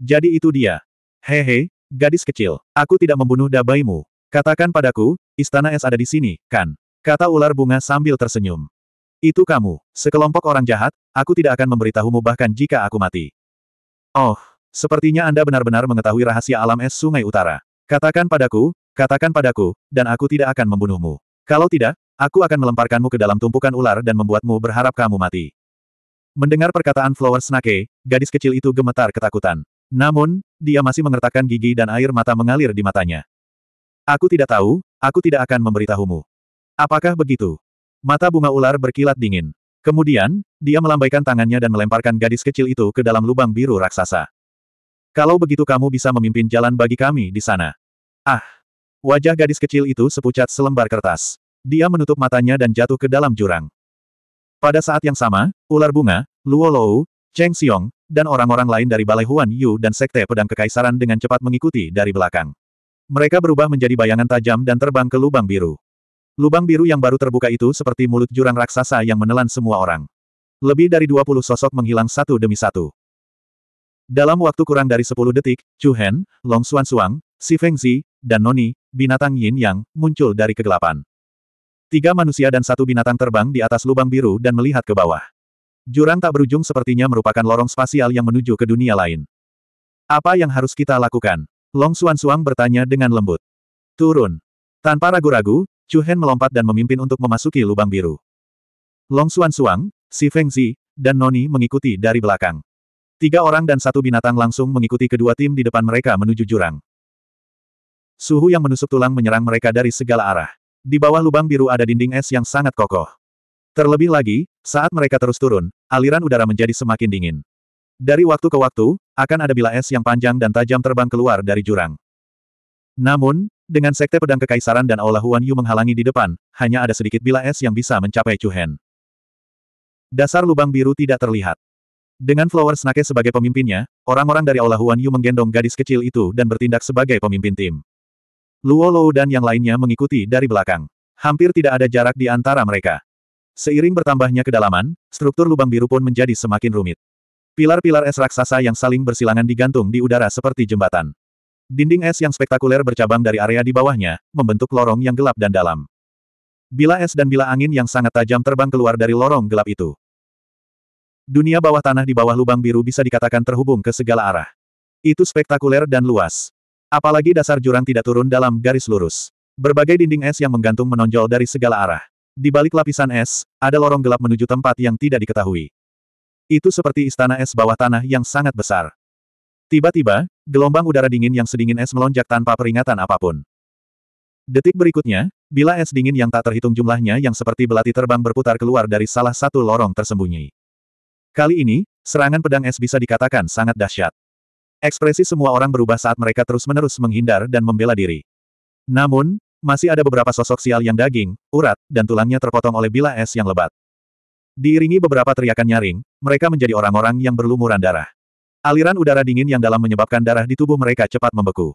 Jadi itu dia. Hehe, gadis kecil, aku tidak membunuh dabaimu. Katakan padaku, istana es ada di sini, kan? Kata ular bunga sambil tersenyum. Itu kamu, sekelompok orang jahat, aku tidak akan memberitahumu bahkan jika aku mati. Oh, sepertinya Anda benar-benar mengetahui rahasia alam es sungai utara. Katakan padaku, katakan padaku, dan aku tidak akan membunuhmu. Kalau tidak, aku akan melemparkanmu ke dalam tumpukan ular dan membuatmu berharap kamu mati. Mendengar perkataan Flower Snake, gadis kecil itu gemetar ketakutan. Namun, dia masih mengertakkan gigi dan air mata mengalir di matanya. Aku tidak tahu, aku tidak akan memberitahumu. Apakah begitu? Mata bunga ular berkilat dingin. Kemudian, dia melambaikan tangannya dan melemparkan gadis kecil itu ke dalam lubang biru raksasa. Kalau begitu kamu bisa memimpin jalan bagi kami di sana. Ah! Wajah gadis kecil itu sepucat selembar kertas. Dia menutup matanya dan jatuh ke dalam jurang. Pada saat yang sama, ular bunga, Luo Lou, Cheng Xiong, dan orang-orang lain dari Balai Huan Yu dan Sekte Pedang Kekaisaran dengan cepat mengikuti dari belakang. Mereka berubah menjadi bayangan tajam dan terbang ke lubang biru. Lubang biru yang baru terbuka itu seperti mulut jurang raksasa yang menelan semua orang. Lebih dari 20 sosok menghilang satu demi satu. Dalam waktu kurang dari 10 detik, Chu Hen, Long Xuan Suang, Si Feng Zi, dan Noni, binatang Yin Yang, muncul dari kegelapan. Tiga manusia dan satu binatang terbang di atas lubang biru dan melihat ke bawah. Jurang tak berujung sepertinya merupakan lorong spasial yang menuju ke dunia lain. Apa yang harus kita lakukan? Long Xuan Suang bertanya dengan lembut. Turun. Tanpa ragu-ragu, Chu Hen melompat dan memimpin untuk memasuki lubang biru. Long Xuan Suang, Si Feng Zi, dan Noni mengikuti dari belakang. Tiga orang dan satu binatang langsung mengikuti kedua tim di depan mereka menuju jurang. Suhu yang menusuk tulang menyerang mereka dari segala arah. Di bawah lubang biru ada dinding es yang sangat kokoh. Terlebih lagi, saat mereka terus turun, aliran udara menjadi semakin dingin. Dari waktu ke waktu, akan ada bila es yang panjang dan tajam terbang keluar dari jurang. Namun, dengan sekte pedang kekaisaran dan aula Huan Yu menghalangi di depan, hanya ada sedikit bila es yang bisa mencapai chuhen. Dasar lubang biru tidak terlihat. Dengan Flower Snake sebagai pemimpinnya, orang-orang dari aula Huan Yu menggendong gadis kecil itu dan bertindak sebagai pemimpin tim. Luo Lou dan yang lainnya mengikuti dari belakang. Hampir tidak ada jarak di antara mereka. Seiring bertambahnya kedalaman, struktur lubang biru pun menjadi semakin rumit. Pilar-pilar es raksasa yang saling bersilangan digantung di udara seperti jembatan. Dinding es yang spektakuler bercabang dari area di bawahnya, membentuk lorong yang gelap dan dalam. Bila es dan bila angin yang sangat tajam terbang keluar dari lorong gelap itu. Dunia bawah tanah di bawah lubang biru bisa dikatakan terhubung ke segala arah. Itu spektakuler dan luas. Apalagi dasar jurang tidak turun dalam garis lurus. Berbagai dinding es yang menggantung menonjol dari segala arah. Di balik lapisan es, ada lorong gelap menuju tempat yang tidak diketahui. Itu seperti istana es bawah tanah yang sangat besar. Tiba-tiba, gelombang udara dingin yang sedingin es melonjak tanpa peringatan apapun. Detik berikutnya, bila es dingin yang tak terhitung jumlahnya yang seperti belati terbang berputar keluar dari salah satu lorong tersembunyi. Kali ini, serangan pedang es bisa dikatakan sangat dahsyat. Ekspresi semua orang berubah saat mereka terus-menerus menghindar dan membela diri. Namun, masih ada beberapa sosok sial yang daging, urat, dan tulangnya terpotong oleh bila es yang lebat. Diiringi beberapa teriakan nyaring, mereka menjadi orang-orang yang berlumuran darah. Aliran udara dingin yang dalam menyebabkan darah di tubuh mereka cepat membeku.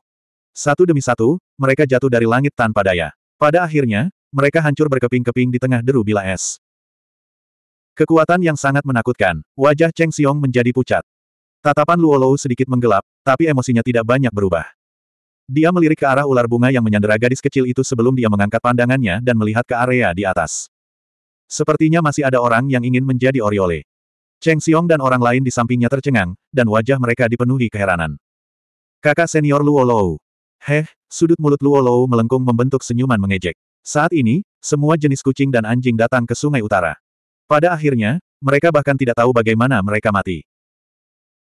Satu demi satu, mereka jatuh dari langit tanpa daya. Pada akhirnya, mereka hancur berkeping-keping di tengah deru bila es. Kekuatan yang sangat menakutkan, wajah Cheng Xiong menjadi pucat. Tatapan Luo Luolou sedikit menggelap, tapi emosinya tidak banyak berubah. Dia melirik ke arah ular bunga yang menyandera gadis kecil itu sebelum dia mengangkat pandangannya dan melihat ke area di atas. Sepertinya masih ada orang yang ingin menjadi Oriole. Cheng Xiong dan orang lain di sampingnya tercengang, dan wajah mereka dipenuhi keheranan. Kakak senior Luo Lou. Heh, sudut mulut Luo Lou melengkung membentuk senyuman mengejek. Saat ini, semua jenis kucing dan anjing datang ke sungai utara. Pada akhirnya, mereka bahkan tidak tahu bagaimana mereka mati.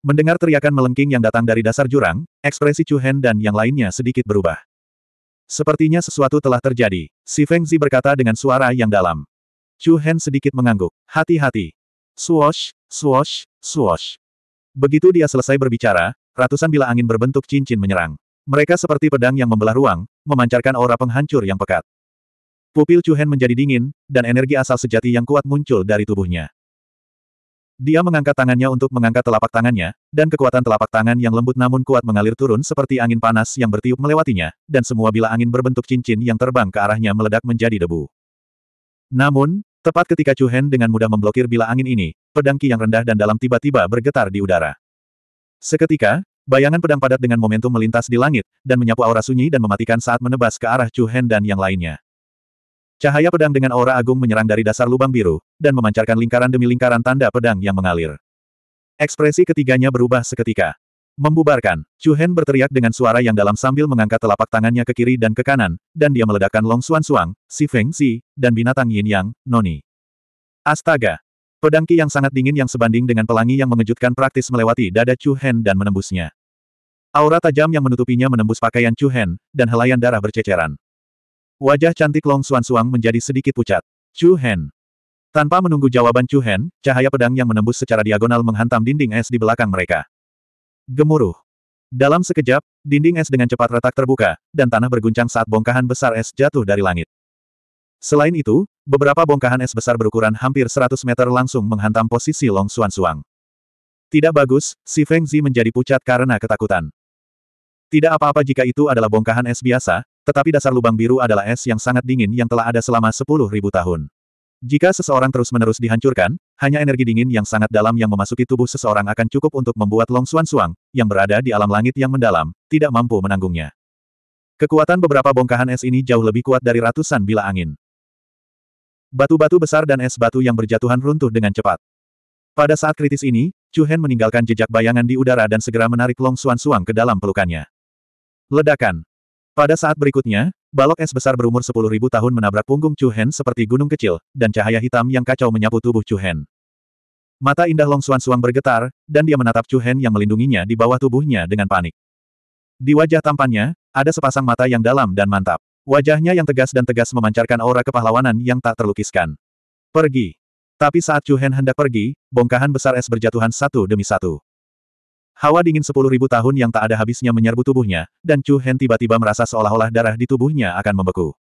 Mendengar teriakan melengking yang datang dari dasar jurang, ekspresi Chu Hen dan yang lainnya sedikit berubah. Sepertinya sesuatu telah terjadi, si Feng Zi berkata dengan suara yang dalam. Chu Hen sedikit mengangguk. Hati-hati. Swash, swash, swash. Begitu dia selesai berbicara, ratusan bila angin berbentuk cincin menyerang. Mereka seperti pedang yang membelah ruang, memancarkan aura penghancur yang pekat. Pupil Chu menjadi dingin, dan energi asal sejati yang kuat muncul dari tubuhnya. Dia mengangkat tangannya untuk mengangkat telapak tangannya, dan kekuatan telapak tangan yang lembut namun kuat mengalir turun seperti angin panas yang bertiup melewatinya, dan semua bila angin berbentuk cincin yang terbang ke arahnya meledak menjadi debu. Namun, Tepat ketika Chu Hen dengan mudah memblokir bila angin ini, pedang Ki yang rendah dan dalam tiba-tiba bergetar di udara. Seketika, bayangan pedang padat dengan momentum melintas di langit, dan menyapu aura sunyi dan mematikan saat menebas ke arah Chu Hen dan yang lainnya. Cahaya pedang dengan aura agung menyerang dari dasar lubang biru, dan memancarkan lingkaran demi lingkaran tanda pedang yang mengalir. Ekspresi ketiganya berubah seketika. Membubarkan, Chu Hen berteriak dengan suara yang dalam sambil mengangkat telapak tangannya ke kiri dan ke kanan, dan dia meledakkan Long Xuan Suang, Si Feng Si, dan binatang Yin Yang, Noni. Astaga! Pedang ki yang sangat dingin yang sebanding dengan pelangi yang mengejutkan praktis melewati dada Chu Hen dan menembusnya. Aura tajam yang menutupinya menembus pakaian Chu Hen, dan helaian darah berceceran. Wajah cantik Long Xuan Suang menjadi sedikit pucat. Chu Hen. Tanpa menunggu jawaban Chu Hen, cahaya pedang yang menembus secara diagonal menghantam dinding es di belakang mereka. Gemuruh. Dalam sekejap, dinding es dengan cepat retak terbuka, dan tanah berguncang saat bongkahan besar es jatuh dari langit. Selain itu, beberapa bongkahan es besar berukuran hampir 100 meter langsung menghantam posisi Long Xuan Suang. Tidak bagus, si Feng Zi menjadi pucat karena ketakutan. Tidak apa-apa jika itu adalah bongkahan es biasa, tetapi dasar lubang biru adalah es yang sangat dingin yang telah ada selama 10.000 tahun. Jika seseorang terus-menerus dihancurkan, hanya energi dingin yang sangat dalam yang memasuki tubuh seseorang akan cukup untuk membuat Long Xuan Suang, yang berada di alam langit yang mendalam, tidak mampu menanggungnya. Kekuatan beberapa bongkahan es ini jauh lebih kuat dari ratusan bila angin. Batu-batu besar dan es batu yang berjatuhan runtuh dengan cepat. Pada saat kritis ini, Chu Hen meninggalkan jejak bayangan di udara dan segera menarik Long Xuan Suang ke dalam pelukannya. Ledakan. Pada saat berikutnya, Balok es besar berumur 10.000 tahun menabrak punggung Chu Hen seperti gunung kecil, dan cahaya hitam yang kacau menyapu tubuh Chu Hen. Mata indah Long Suan-Suang bergetar, dan dia menatap Chu Hen yang melindunginya di bawah tubuhnya dengan panik. Di wajah tampannya, ada sepasang mata yang dalam dan mantap. Wajahnya yang tegas dan tegas memancarkan aura kepahlawanan yang tak terlukiskan. Pergi. Tapi saat Chu Hen hendak pergi, bongkahan besar es berjatuhan satu demi satu. Hawa dingin sepuluh ribu tahun yang tak ada habisnya menyerbu tubuhnya, dan Chu Hen tiba-tiba merasa seolah-olah darah di tubuhnya akan membeku.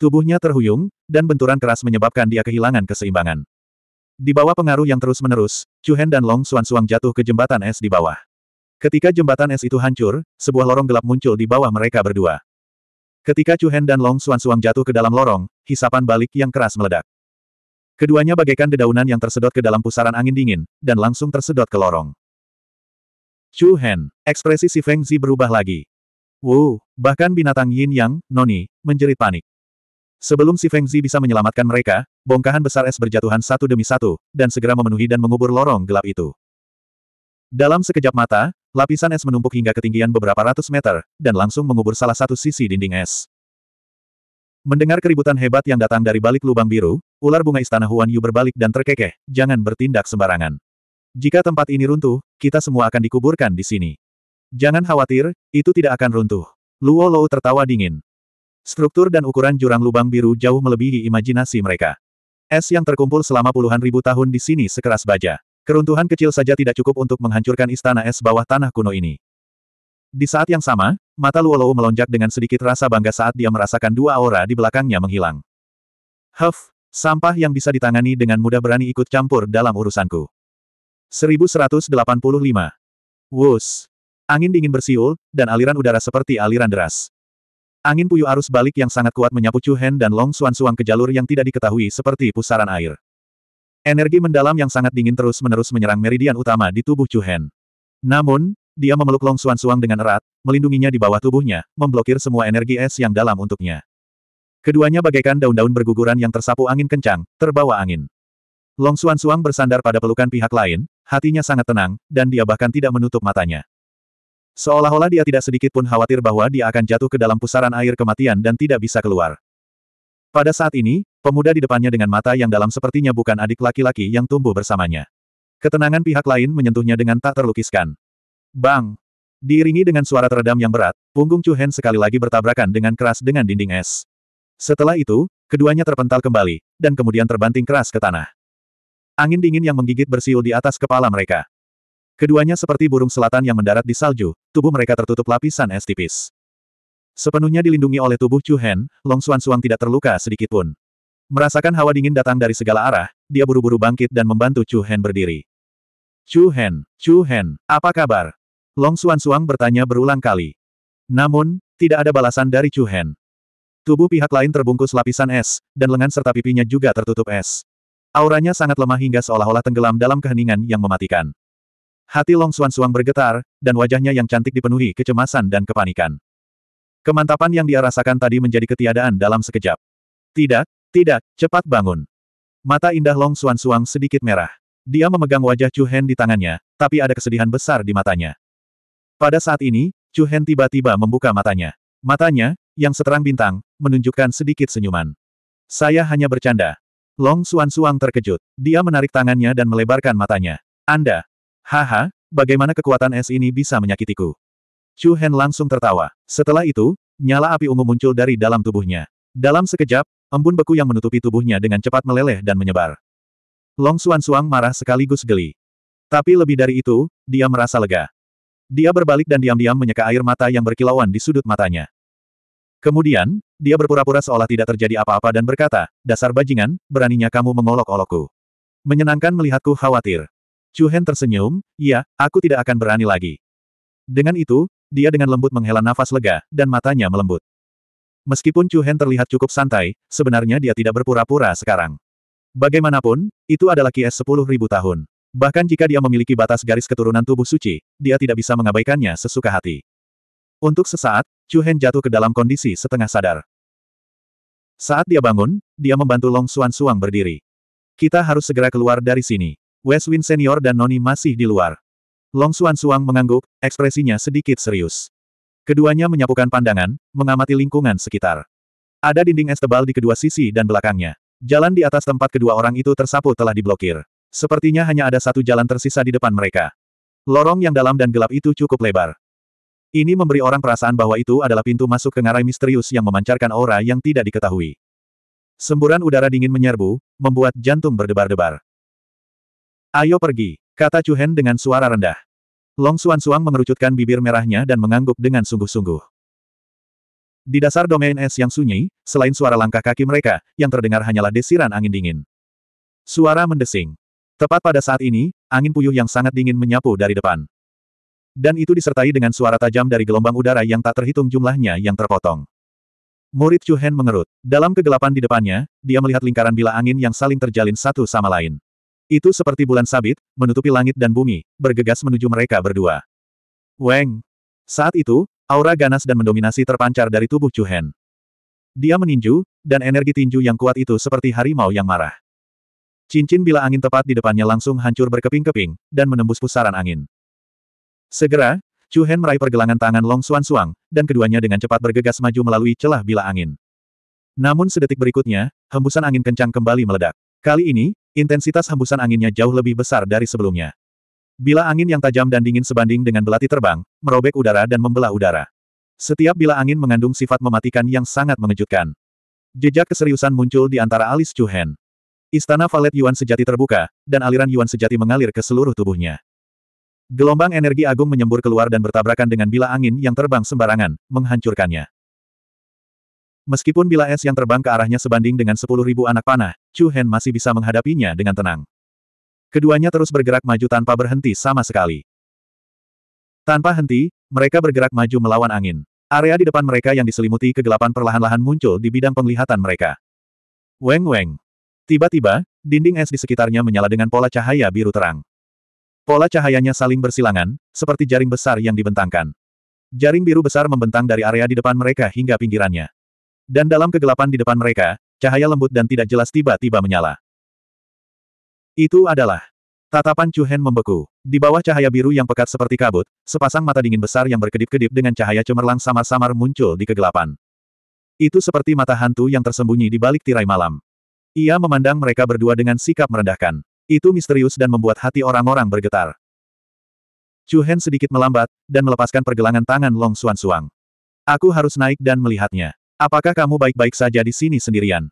Tubuhnya terhuyung, dan benturan keras menyebabkan dia kehilangan keseimbangan. Di bawah pengaruh yang terus-menerus, Chu Hen dan Long Suan Suang jatuh ke jembatan es di bawah. Ketika jembatan es itu hancur, sebuah lorong gelap muncul di bawah mereka berdua. Ketika Chu Hen dan Long Suan Suang jatuh ke dalam lorong, hisapan balik yang keras meledak. Keduanya bagaikan dedaunan yang tersedot ke dalam pusaran angin dingin, dan langsung tersedot ke lorong. Chu Hen, ekspresi si Feng Zi berubah lagi. Wow, bahkan binatang Yin Yang, Noni, menjerit panik. Sebelum si Feng Zi bisa menyelamatkan mereka, bongkahan besar es berjatuhan satu demi satu, dan segera memenuhi dan mengubur lorong gelap itu. Dalam sekejap mata, lapisan es menumpuk hingga ketinggian beberapa ratus meter, dan langsung mengubur salah satu sisi dinding es. Mendengar keributan hebat yang datang dari balik lubang biru, ular bunga istana Huan Yu berbalik dan terkekeh, jangan bertindak sembarangan. Jika tempat ini runtuh, kita semua akan dikuburkan di sini. Jangan khawatir, itu tidak akan runtuh. Luo Lou tertawa dingin. Struktur dan ukuran jurang lubang biru jauh melebihi imajinasi mereka. Es yang terkumpul selama puluhan ribu tahun di sini sekeras baja. Keruntuhan kecil saja tidak cukup untuk menghancurkan istana es bawah tanah kuno ini. Di saat yang sama, mata Luo Lou melonjak dengan sedikit rasa bangga saat dia merasakan dua aura di belakangnya menghilang. Huff, sampah yang bisa ditangani dengan mudah berani ikut campur dalam urusanku. 1185. Wus. Angin dingin bersiul, dan aliran udara seperti aliran deras. Angin puyuh arus balik yang sangat kuat menyapu Chu Hen dan Long Suan-Suang ke jalur yang tidak diketahui seperti pusaran air. Energi mendalam yang sangat dingin terus-menerus menyerang meridian utama di tubuh Chu Hen. Namun, dia memeluk Long Suan-Suang dengan erat, melindunginya di bawah tubuhnya, memblokir semua energi es yang dalam untuknya. Keduanya bagaikan daun-daun berguguran yang tersapu angin kencang, terbawa angin. Long Xuan Suang bersandar pada pelukan pihak lain, hatinya sangat tenang, dan dia bahkan tidak menutup matanya. Seolah-olah dia tidak sedikit pun khawatir bahwa dia akan jatuh ke dalam pusaran air kematian dan tidak bisa keluar. Pada saat ini, pemuda di depannya dengan mata yang dalam sepertinya bukan adik laki-laki yang tumbuh bersamanya. Ketenangan pihak lain menyentuhnya dengan tak terlukiskan. Bang! Diiringi dengan suara teredam yang berat, punggung Chu Hen sekali lagi bertabrakan dengan keras dengan dinding es. Setelah itu, keduanya terpental kembali, dan kemudian terbanting keras ke tanah. Angin dingin yang menggigit bersiul di atas kepala mereka. Keduanya seperti burung selatan yang mendarat di salju, tubuh mereka tertutup lapisan es tipis. Sepenuhnya dilindungi oleh tubuh Chu Hen, Long Xuan Suang tidak terluka sedikit pun. Merasakan hawa dingin datang dari segala arah, dia buru-buru bangkit dan membantu Chu Hen berdiri. Chu Hen, Chu Hen, apa kabar? Long Xuan Suang bertanya berulang kali. Namun, tidak ada balasan dari Chu Hen. Tubuh pihak lain terbungkus lapisan es, dan lengan serta pipinya juga tertutup es. Auranya sangat lemah hingga seolah-olah tenggelam dalam keheningan yang mematikan. Hati Long Suan Suang bergetar, dan wajahnya yang cantik dipenuhi kecemasan dan kepanikan. Kemantapan yang dia rasakan tadi menjadi ketiadaan dalam sekejap. Tidak, tidak, cepat bangun. Mata indah Long Suan Suang sedikit merah. Dia memegang wajah Chu Hen di tangannya, tapi ada kesedihan besar di matanya. Pada saat ini, Chu Hen tiba-tiba membuka matanya. Matanya, yang seterang bintang, menunjukkan sedikit senyuman. Saya hanya bercanda, Long Suan Suang terkejut. Dia menarik tangannya dan melebarkan matanya. Anda. Haha, bagaimana kekuatan es ini bisa menyakitiku? Chu Hen langsung tertawa. Setelah itu, nyala api ungu muncul dari dalam tubuhnya. Dalam sekejap, embun beku yang menutupi tubuhnya dengan cepat meleleh dan menyebar. Long Suan Suang marah sekaligus geli. Tapi lebih dari itu, dia merasa lega. Dia berbalik dan diam-diam menyeka air mata yang berkilauan di sudut matanya. Kemudian, dia berpura-pura seolah tidak terjadi apa-apa dan berkata, dasar bajingan, beraninya kamu mengolok-olokku. Menyenangkan melihatku khawatir. Chu Hen tersenyum, ya, aku tidak akan berani lagi. Dengan itu, dia dengan lembut menghela nafas lega, dan matanya melembut. Meskipun Chu Hen terlihat cukup santai, sebenarnya dia tidak berpura-pura sekarang. Bagaimanapun, itu adalah kies 10.000 tahun. Bahkan jika dia memiliki batas garis keturunan tubuh suci, dia tidak bisa mengabaikannya sesuka hati. Untuk sesaat, Chu Hen jatuh ke dalam kondisi setengah sadar. Saat dia bangun, dia membantu Long Xuan Suang berdiri. Kita harus segera keluar dari sini. West Wind Senior dan Noni masih di luar. Long Xuan Suang mengangguk, ekspresinya sedikit serius. Keduanya menyapukan pandangan, mengamati lingkungan sekitar. Ada dinding es tebal di kedua sisi dan belakangnya. Jalan di atas tempat kedua orang itu tersapu telah diblokir. Sepertinya hanya ada satu jalan tersisa di depan mereka. Lorong yang dalam dan gelap itu cukup lebar. Ini memberi orang perasaan bahwa itu adalah pintu masuk ke ngarai misterius yang memancarkan aura yang tidak diketahui. Semburan udara dingin menyerbu, membuat jantung berdebar-debar. Ayo pergi, kata Chu Hen dengan suara rendah. Long Xuan Suang mengerucutkan bibir merahnya dan mengangguk dengan sungguh-sungguh. Di dasar domain es yang sunyi, selain suara langkah kaki mereka, yang terdengar hanyalah desiran angin dingin. Suara mendesing. Tepat pada saat ini, angin puyuh yang sangat dingin menyapu dari depan. Dan itu disertai dengan suara tajam dari gelombang udara yang tak terhitung jumlahnya yang terpotong. Murid Chu Hen mengerut. Dalam kegelapan di depannya, dia melihat lingkaran bila angin yang saling terjalin satu sama lain. Itu seperti bulan sabit, menutupi langit dan bumi, bergegas menuju mereka berdua. Weng! Saat itu, aura ganas dan mendominasi terpancar dari tubuh Chu Hen. Dia meninju, dan energi tinju yang kuat itu seperti harimau yang marah. Cincin bila angin tepat di depannya langsung hancur berkeping-keping, dan menembus pusaran angin. Segera, Chu Hen meraih pergelangan tangan Long Suan Suang, dan keduanya dengan cepat bergegas maju melalui celah bila angin. Namun sedetik berikutnya, hembusan angin kencang kembali meledak. Kali ini, intensitas hembusan anginnya jauh lebih besar dari sebelumnya. Bila angin yang tajam dan dingin sebanding dengan belati terbang, merobek udara dan membelah udara. Setiap bila angin mengandung sifat mematikan yang sangat mengejutkan. Jejak keseriusan muncul di antara alis Chu Hen. Istana Valet Yuan sejati terbuka, dan aliran Yuan sejati mengalir ke seluruh tubuhnya. Gelombang energi agung menyembur keluar dan bertabrakan dengan bila angin yang terbang sembarangan, menghancurkannya. Meskipun bila es yang terbang ke arahnya sebanding dengan sepuluh ribu anak panah, Chu Hen masih bisa menghadapinya dengan tenang. Keduanya terus bergerak maju tanpa berhenti sama sekali. Tanpa henti, mereka bergerak maju melawan angin. Area di depan mereka yang diselimuti kegelapan perlahan-lahan muncul di bidang penglihatan mereka. Weng-weng. Tiba-tiba, dinding es di sekitarnya menyala dengan pola cahaya biru terang. Pola cahayanya saling bersilangan, seperti jaring besar yang dibentangkan. Jaring biru besar membentang dari area di depan mereka hingga pinggirannya. Dan dalam kegelapan di depan mereka, cahaya lembut dan tidak jelas tiba-tiba menyala. Itu adalah Tatapan Chu Hen membeku. Di bawah cahaya biru yang pekat seperti kabut, sepasang mata dingin besar yang berkedip-kedip dengan cahaya cemerlang samar-samar muncul di kegelapan. Itu seperti mata hantu yang tersembunyi di balik tirai malam. Ia memandang mereka berdua dengan sikap merendahkan. Itu misterius dan membuat hati orang-orang bergetar. Chu Hen sedikit melambat, dan melepaskan pergelangan tangan Long Suan Suang. Aku harus naik dan melihatnya. Apakah kamu baik-baik saja di sini sendirian?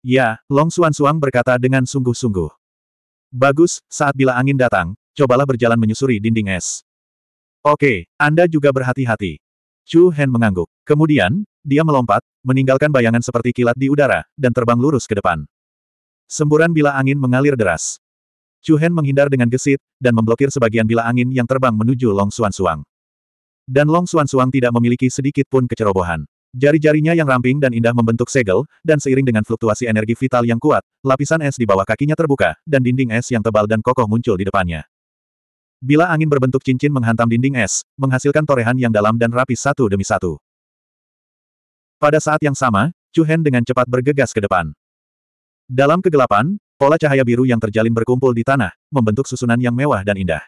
Ya, Long Suan Suang berkata dengan sungguh-sungguh. Bagus, saat bila angin datang, cobalah berjalan menyusuri dinding es. Oke, Anda juga berhati-hati. Chu Hen mengangguk. Kemudian, dia melompat, meninggalkan bayangan seperti kilat di udara, dan terbang lurus ke depan. Semburan bila angin mengalir deras. Chu Hen menghindar dengan gesit, dan memblokir sebagian bila angin yang terbang menuju Long Suan Suang. Dan Long Suan Suang tidak memiliki sedikit pun kecerobohan. Jari-jarinya yang ramping dan indah membentuk segel, dan seiring dengan fluktuasi energi vital yang kuat, lapisan es di bawah kakinya terbuka, dan dinding es yang tebal dan kokoh muncul di depannya. Bila angin berbentuk cincin menghantam dinding es, menghasilkan torehan yang dalam dan rapi satu demi satu. Pada saat yang sama, Chu Hen dengan cepat bergegas ke depan. Dalam kegelapan, Pola cahaya biru yang terjalin berkumpul di tanah, membentuk susunan yang mewah dan indah.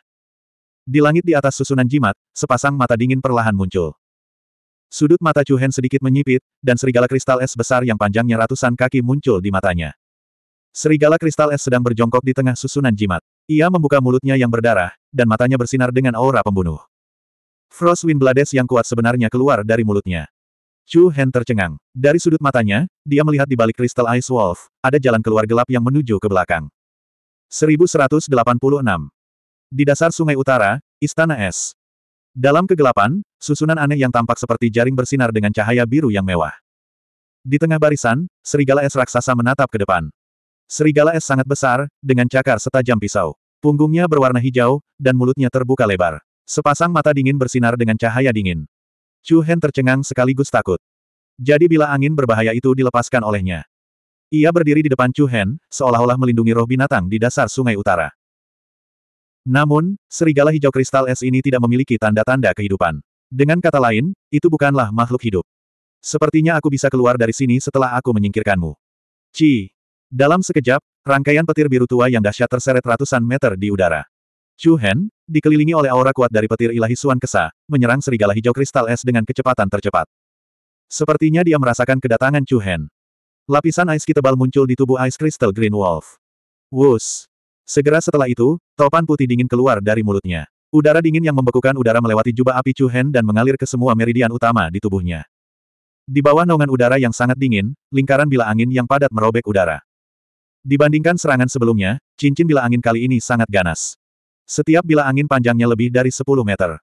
Di langit di atas susunan jimat, sepasang mata dingin perlahan muncul. Sudut mata Chuhen sedikit menyipit, dan serigala kristal es besar yang panjangnya ratusan kaki muncul di matanya. Serigala kristal es sedang berjongkok di tengah susunan jimat. Ia membuka mulutnya yang berdarah, dan matanya bersinar dengan aura pembunuh. Frostwind Blades yang kuat sebenarnya keluar dari mulutnya. Chu Hen tercengang. Dari sudut matanya, dia melihat di balik kristal Ice Wolf, ada jalan keluar gelap yang menuju ke belakang. 1186. Di dasar sungai utara, Istana Es. Dalam kegelapan, susunan aneh yang tampak seperti jaring bersinar dengan cahaya biru yang mewah. Di tengah barisan, serigala es raksasa menatap ke depan. Serigala es sangat besar, dengan cakar setajam pisau. Punggungnya berwarna hijau, dan mulutnya terbuka lebar. Sepasang mata dingin bersinar dengan cahaya dingin. Chu Hen tercengang sekaligus takut. Jadi bila angin berbahaya itu dilepaskan olehnya. Ia berdiri di depan Chu Hen, seolah-olah melindungi roh binatang di dasar sungai utara. Namun, serigala hijau kristal es ini tidak memiliki tanda-tanda kehidupan. Dengan kata lain, itu bukanlah makhluk hidup. Sepertinya aku bisa keluar dari sini setelah aku menyingkirkanmu. Ci. Dalam sekejap, rangkaian petir biru tua yang dahsyat terseret ratusan meter di udara. Chu Hen, dikelilingi oleh aura kuat dari petir ilahi Suan Kesa, menyerang serigala hijau kristal es dengan kecepatan tercepat. Sepertinya dia merasakan kedatangan Chu Hen. Lapisan ais tebal muncul di tubuh ais kristal Green Wolf. Wus. Segera setelah itu, topan putih dingin keluar dari mulutnya. Udara dingin yang membekukan udara melewati jubah api Chu Hen dan mengalir ke semua meridian utama di tubuhnya. Di bawah naungan udara yang sangat dingin, lingkaran bila angin yang padat merobek udara. Dibandingkan serangan sebelumnya, cincin bila angin kali ini sangat ganas. Setiap bila angin panjangnya lebih dari 10 meter.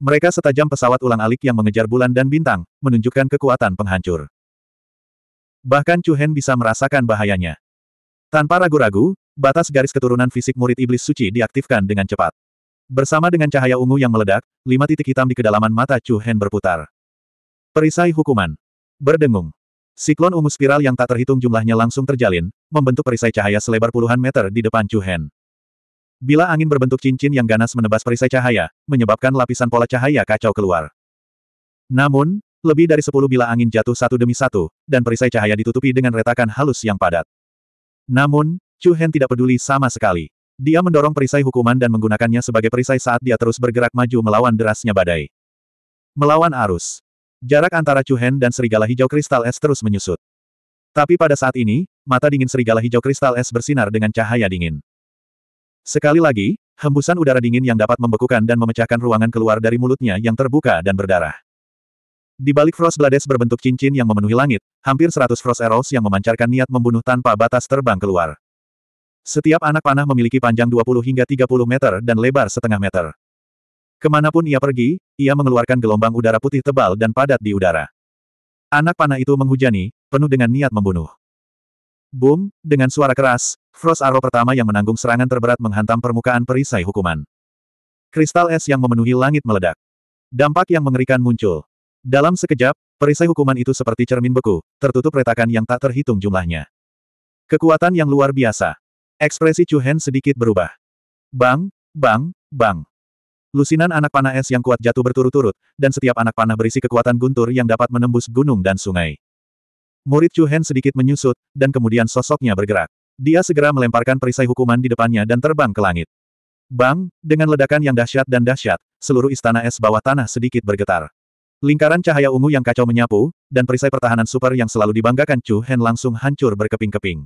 Mereka setajam pesawat ulang-alik yang mengejar bulan dan bintang, menunjukkan kekuatan penghancur. Bahkan Chu Hen bisa merasakan bahayanya. Tanpa ragu-ragu, batas garis keturunan fisik murid iblis suci diaktifkan dengan cepat. Bersama dengan cahaya ungu yang meledak, lima titik hitam di kedalaman mata Chu Hen berputar. Perisai hukuman. Berdengung. Siklon ungu spiral yang tak terhitung jumlahnya langsung terjalin, membentuk perisai cahaya selebar puluhan meter di depan Chu Hen. Bila angin berbentuk cincin yang ganas menebas perisai cahaya, menyebabkan lapisan pola cahaya kacau keluar. Namun, lebih dari sepuluh bila angin jatuh satu demi satu, dan perisai cahaya ditutupi dengan retakan halus yang padat. Namun, Chu Hen tidak peduli sama sekali. Dia mendorong perisai hukuman dan menggunakannya sebagai perisai saat dia terus bergerak maju melawan derasnya badai. Melawan arus. Jarak antara Chu Hen dan serigala hijau kristal es terus menyusut. Tapi pada saat ini, mata dingin serigala hijau kristal es bersinar dengan cahaya dingin. Sekali lagi, hembusan udara dingin yang dapat membekukan dan memecahkan ruangan keluar dari mulutnya yang terbuka dan berdarah. Di balik Frost Blades berbentuk cincin yang memenuhi langit, hampir seratus Frost Arrows yang memancarkan niat membunuh tanpa batas terbang keluar. Setiap anak panah memiliki panjang 20 hingga 30 meter dan lebar setengah meter. Kemanapun ia pergi, ia mengeluarkan gelombang udara putih tebal dan padat di udara. Anak panah itu menghujani, penuh dengan niat membunuh. Boom, dengan suara keras, Frost Arrow pertama yang menanggung serangan terberat menghantam permukaan perisai hukuman. Kristal es yang memenuhi langit meledak. Dampak yang mengerikan muncul. Dalam sekejap, perisai hukuman itu seperti cermin beku, tertutup retakan yang tak terhitung jumlahnya. Kekuatan yang luar biasa. Ekspresi Chu Hen sedikit berubah. Bang, bang, bang. Lusinan anak panah es yang kuat jatuh berturut-turut, dan setiap anak panah berisi kekuatan guntur yang dapat menembus gunung dan sungai. Murid Chu Hen sedikit menyusut, dan kemudian sosoknya bergerak. Dia segera melemparkan perisai hukuman di depannya dan terbang ke langit. Bang, dengan ledakan yang dahsyat dan dahsyat, seluruh istana es bawah tanah sedikit bergetar. Lingkaran cahaya ungu yang kacau menyapu, dan perisai pertahanan super yang selalu dibanggakan Chu Hen langsung hancur berkeping-keping.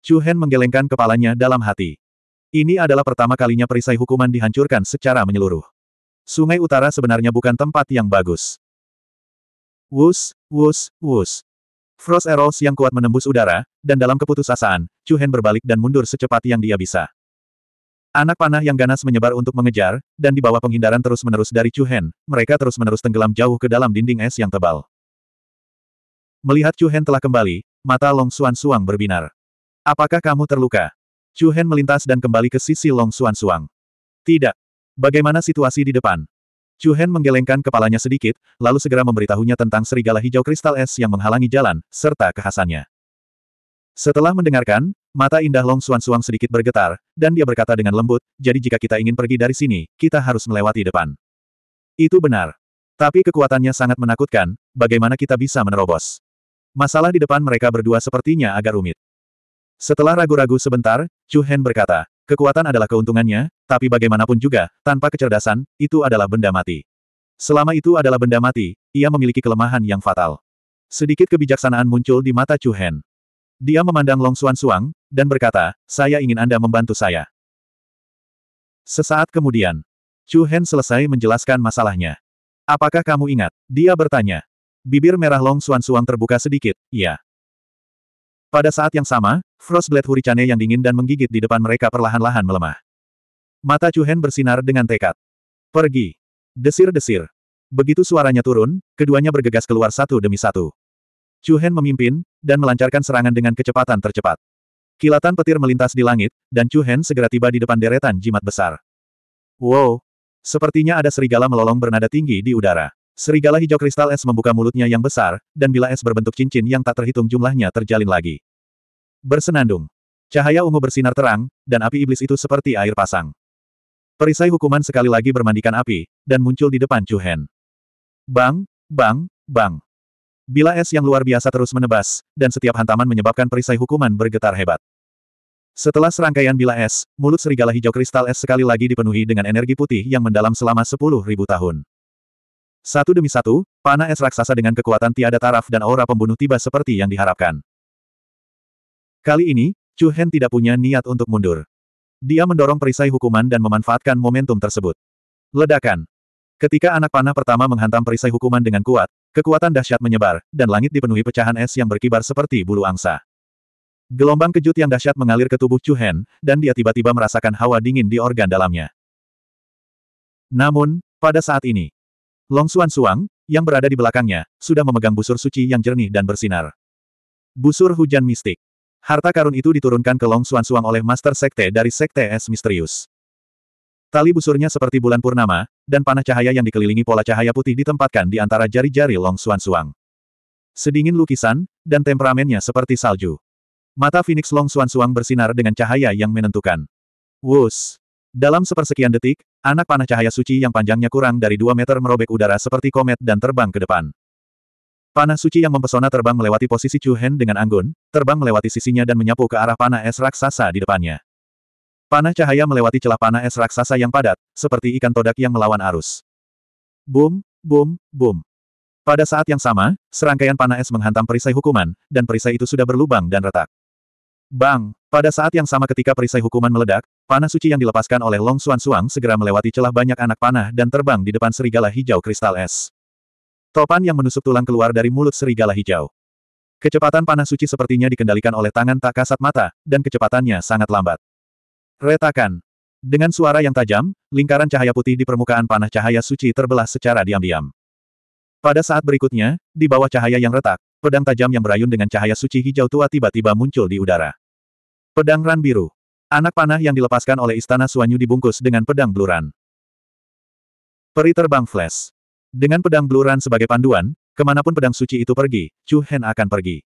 Chu Hen menggelengkan kepalanya dalam hati. Ini adalah pertama kalinya perisai hukuman dihancurkan secara menyeluruh. Sungai utara sebenarnya bukan tempat yang bagus. Wus, wus, wus. Frost Arrows yang kuat menembus udara, dan dalam keputusasaan, Chu Hen berbalik dan mundur secepat yang dia bisa. Anak panah yang ganas menyebar untuk mengejar, dan di bawah penghindaran terus-menerus dari Chu Hen, mereka terus-menerus tenggelam jauh ke dalam dinding es yang tebal. Melihat Chu Hen telah kembali, mata Long Suan Suang berbinar. Apakah kamu terluka? Chu Hen melintas dan kembali ke sisi Long Suan Suang. Tidak. Bagaimana situasi di depan? Chu Hen menggelengkan kepalanya sedikit, lalu segera memberitahunya tentang serigala hijau kristal es yang menghalangi jalan, serta kehasannya. Setelah mendengarkan, mata indah Long Suan Suang sedikit bergetar, dan dia berkata dengan lembut, jadi jika kita ingin pergi dari sini, kita harus melewati depan. Itu benar. Tapi kekuatannya sangat menakutkan, bagaimana kita bisa menerobos. Masalah di depan mereka berdua sepertinya agak rumit. Setelah ragu-ragu sebentar, Chu Hen berkata, Kekuatan adalah keuntungannya, tapi bagaimanapun juga, tanpa kecerdasan, itu adalah benda mati. Selama itu adalah benda mati, ia memiliki kelemahan yang fatal. Sedikit kebijaksanaan muncul di mata Chu Hen. Dia memandang Long Xuan Suang, dan berkata, saya ingin Anda membantu saya. Sesaat kemudian, Chu Hen selesai menjelaskan masalahnya. Apakah kamu ingat? Dia bertanya. Bibir merah Long Xuan Suang terbuka sedikit, iya. Pada saat yang sama, Frostblade Hurricane yang dingin dan menggigit di depan mereka perlahan lahan melemah. Mata Chuhen bersinar dengan tekad. Pergi. Desir-desir. Begitu suaranya turun, keduanya bergegas keluar satu demi satu. Chuhen memimpin, dan melancarkan serangan dengan kecepatan tercepat. Kilatan petir melintas di langit, dan Chuhen segera tiba di depan deretan jimat besar. Wow! Sepertinya ada serigala melolong bernada tinggi di udara. Serigala hijau kristal es membuka mulutnya yang besar, dan bila es berbentuk cincin yang tak terhitung jumlahnya terjalin lagi. Bersenandung. Cahaya ungu bersinar terang, dan api iblis itu seperti air pasang. Perisai hukuman sekali lagi bermandikan api, dan muncul di depan Chu Hen. Bang, bang, bang. Bila es yang luar biasa terus menebas, dan setiap hantaman menyebabkan perisai hukuman bergetar hebat. Setelah serangkaian bila es, mulut serigala hijau kristal es sekali lagi dipenuhi dengan energi putih yang mendalam selama sepuluh ribu tahun. Satu demi satu, panah es raksasa dengan kekuatan tiada taraf dan aura pembunuh tiba seperti yang diharapkan. Kali ini, Chu Hen tidak punya niat untuk mundur. Dia mendorong perisai hukuman dan memanfaatkan momentum tersebut. Ledakan. Ketika anak panah pertama menghantam perisai hukuman dengan kuat, kekuatan dahsyat menyebar, dan langit dipenuhi pecahan es yang berkibar seperti bulu angsa. Gelombang kejut yang dahsyat mengalir ke tubuh Chu Hen, dan dia tiba-tiba merasakan hawa dingin di organ dalamnya. Namun, pada saat ini, Long Xuan Suang, yang berada di belakangnya, sudah memegang busur suci yang jernih dan bersinar. Busur hujan mistik. Harta karun itu diturunkan ke Long Xuan Suang oleh Master Sekte dari Sekte Es Misterius. Tali busurnya seperti bulan purnama, dan panah cahaya yang dikelilingi pola cahaya putih ditempatkan di antara jari-jari Long Xuan Suang. Sedingin lukisan, dan temperamennya seperti salju. Mata Phoenix Long Xuan Suang bersinar dengan cahaya yang menentukan. Wus! Dalam sepersekian detik, anak panah cahaya suci yang panjangnya kurang dari dua meter merobek udara seperti komet dan terbang ke depan. Panah suci yang mempesona terbang melewati posisi Chu Hen dengan anggun, terbang melewati sisinya dan menyapu ke arah panah es raksasa di depannya. Panah cahaya melewati celah panah es raksasa yang padat, seperti ikan todak yang melawan arus. Boom, boom, boom. Pada saat yang sama, serangkaian panah es menghantam perisai hukuman, dan perisai itu sudah berlubang dan retak. Bang! Pada saat yang sama ketika perisai hukuman meledak, panah suci yang dilepaskan oleh Long Xuan Suang segera melewati celah banyak anak panah dan terbang di depan serigala hijau kristal es. Topan yang menusuk tulang keluar dari mulut serigala hijau. Kecepatan panah suci sepertinya dikendalikan oleh tangan tak kasat mata, dan kecepatannya sangat lambat. Retakan. Dengan suara yang tajam, lingkaran cahaya putih di permukaan panah cahaya suci terbelah secara diam-diam. Pada saat berikutnya, di bawah cahaya yang retak, pedang tajam yang berayun dengan cahaya suci hijau tua tiba-tiba muncul di udara. Pedang Ran Biru. Anak panah yang dilepaskan oleh Istana Suanyu dibungkus dengan pedang bluran. Peri terbang flash. Dengan pedang bluran sebagai panduan, kemanapun pedang suci itu pergi, Chu Hen akan pergi.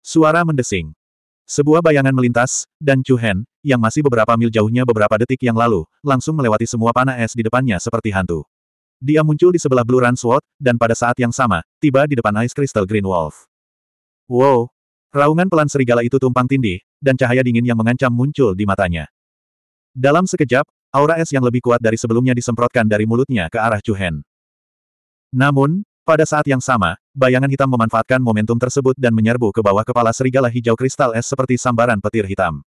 Suara mendesing. Sebuah bayangan melintas, dan Chu Hen, yang masih beberapa mil jauhnya beberapa detik yang lalu, langsung melewati semua panah es di depannya seperti hantu. Dia muncul di sebelah bluran sword, dan pada saat yang sama, tiba di depan Ice Crystal Green Wolf. Wow, Raungan pelan serigala itu tumpang tindih, dan cahaya dingin yang mengancam muncul di matanya. Dalam sekejap, aura es yang lebih kuat dari sebelumnya disemprotkan dari mulutnya ke arah Chuhen. Namun, pada saat yang sama, bayangan hitam memanfaatkan momentum tersebut dan menyerbu ke bawah kepala serigala hijau kristal es seperti sambaran petir hitam.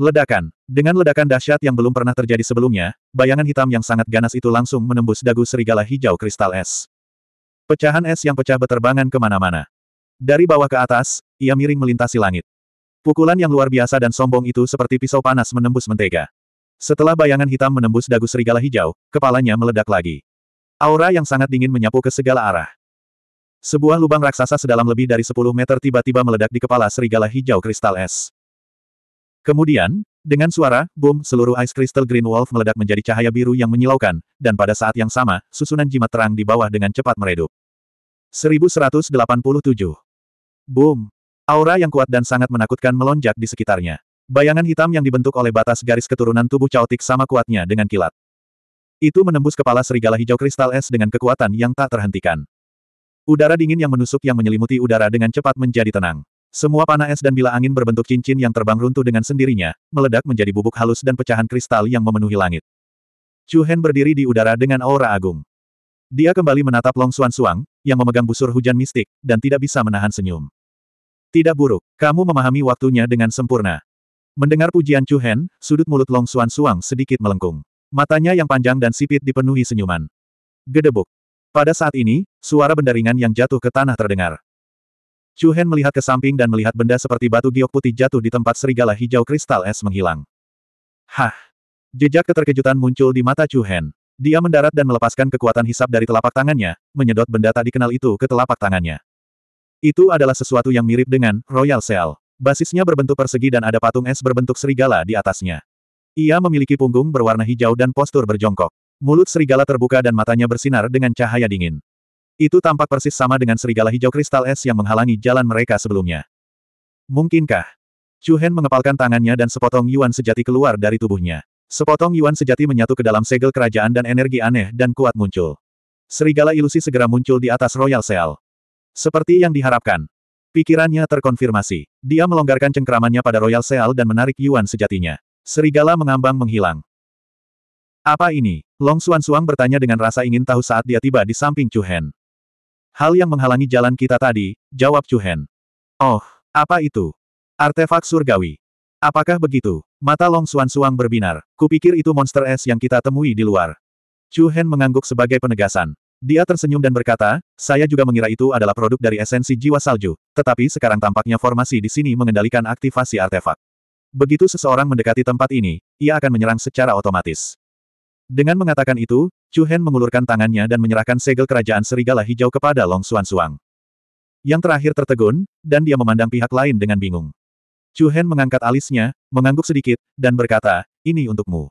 Ledakan. Dengan ledakan dahsyat yang belum pernah terjadi sebelumnya, bayangan hitam yang sangat ganas itu langsung menembus dagu serigala hijau kristal es. Pecahan es yang pecah beterbangan kemana-mana. Dari bawah ke atas, ia miring melintasi langit. Pukulan yang luar biasa dan sombong itu seperti pisau panas menembus mentega. Setelah bayangan hitam menembus dagu serigala hijau, kepalanya meledak lagi. Aura yang sangat dingin menyapu ke segala arah. Sebuah lubang raksasa sedalam lebih dari 10 meter tiba-tiba meledak di kepala serigala hijau kristal es. Kemudian, dengan suara, boom, seluruh ice crystal green wolf meledak menjadi cahaya biru yang menyilaukan, dan pada saat yang sama, susunan jimat terang di bawah dengan cepat meredup. 1187 Boom! Aura yang kuat dan sangat menakutkan melonjak di sekitarnya. Bayangan hitam yang dibentuk oleh batas garis keturunan tubuh caotik sama kuatnya dengan kilat. Itu menembus kepala serigala hijau kristal es dengan kekuatan yang tak terhentikan. Udara dingin yang menusuk yang menyelimuti udara dengan cepat menjadi tenang. Semua panah es dan bila angin berbentuk cincin yang terbang runtuh dengan sendirinya, meledak menjadi bubuk halus dan pecahan kristal yang memenuhi langit. Chu Hen berdiri di udara dengan aura agung. Dia kembali menatap Long Suan Suang, yang memegang busur hujan mistik, dan tidak bisa menahan senyum. Tidak buruk, kamu memahami waktunya dengan sempurna. Mendengar pujian Chu Hen, sudut mulut Long Suan Suang sedikit melengkung. Matanya yang panjang dan sipit dipenuhi senyuman. Gedebuk. Pada saat ini, suara ringan yang jatuh ke tanah terdengar. Chu Hen melihat ke samping dan melihat benda seperti batu giok putih jatuh di tempat serigala hijau kristal es menghilang. Hah! Jejak keterkejutan muncul di mata Chu Hen. Dia mendarat dan melepaskan kekuatan hisap dari telapak tangannya, menyedot benda tak dikenal itu ke telapak tangannya. Itu adalah sesuatu yang mirip dengan Royal Cell. Basisnya berbentuk persegi dan ada patung es berbentuk serigala di atasnya. Ia memiliki punggung berwarna hijau dan postur berjongkok. Mulut serigala terbuka dan matanya bersinar dengan cahaya dingin. Itu tampak persis sama dengan serigala hijau kristal es yang menghalangi jalan mereka sebelumnya. Mungkinkah? Chu Hen mengepalkan tangannya dan sepotong yuan sejati keluar dari tubuhnya. Sepotong yuan sejati menyatu ke dalam segel kerajaan dan energi aneh dan kuat muncul. Serigala ilusi segera muncul di atas Royal Seal. Seperti yang diharapkan. Pikirannya terkonfirmasi. Dia melonggarkan cengkramannya pada Royal Seal dan menarik Yuan sejatinya. Serigala mengambang menghilang. Apa ini? Long Xuan Suang bertanya dengan rasa ingin tahu saat dia tiba di samping Chu Hen. Hal yang menghalangi jalan kita tadi, jawab Chu Hen. Oh, apa itu? Artefak surgawi. Apakah begitu? Mata Long Xuan Suang berbinar. Kupikir itu monster es yang kita temui di luar. Chu Hen mengangguk sebagai penegasan. Dia tersenyum dan berkata, saya juga mengira itu adalah produk dari esensi jiwa salju, tetapi sekarang tampaknya formasi di sini mengendalikan aktivasi artefak. Begitu seseorang mendekati tempat ini, ia akan menyerang secara otomatis. Dengan mengatakan itu, Chu Hen mengulurkan tangannya dan menyerahkan segel kerajaan serigala hijau kepada Long Suan Suang. Yang terakhir tertegun, dan dia memandang pihak lain dengan bingung. Chu Hen mengangkat alisnya, mengangguk sedikit, dan berkata, ini untukmu.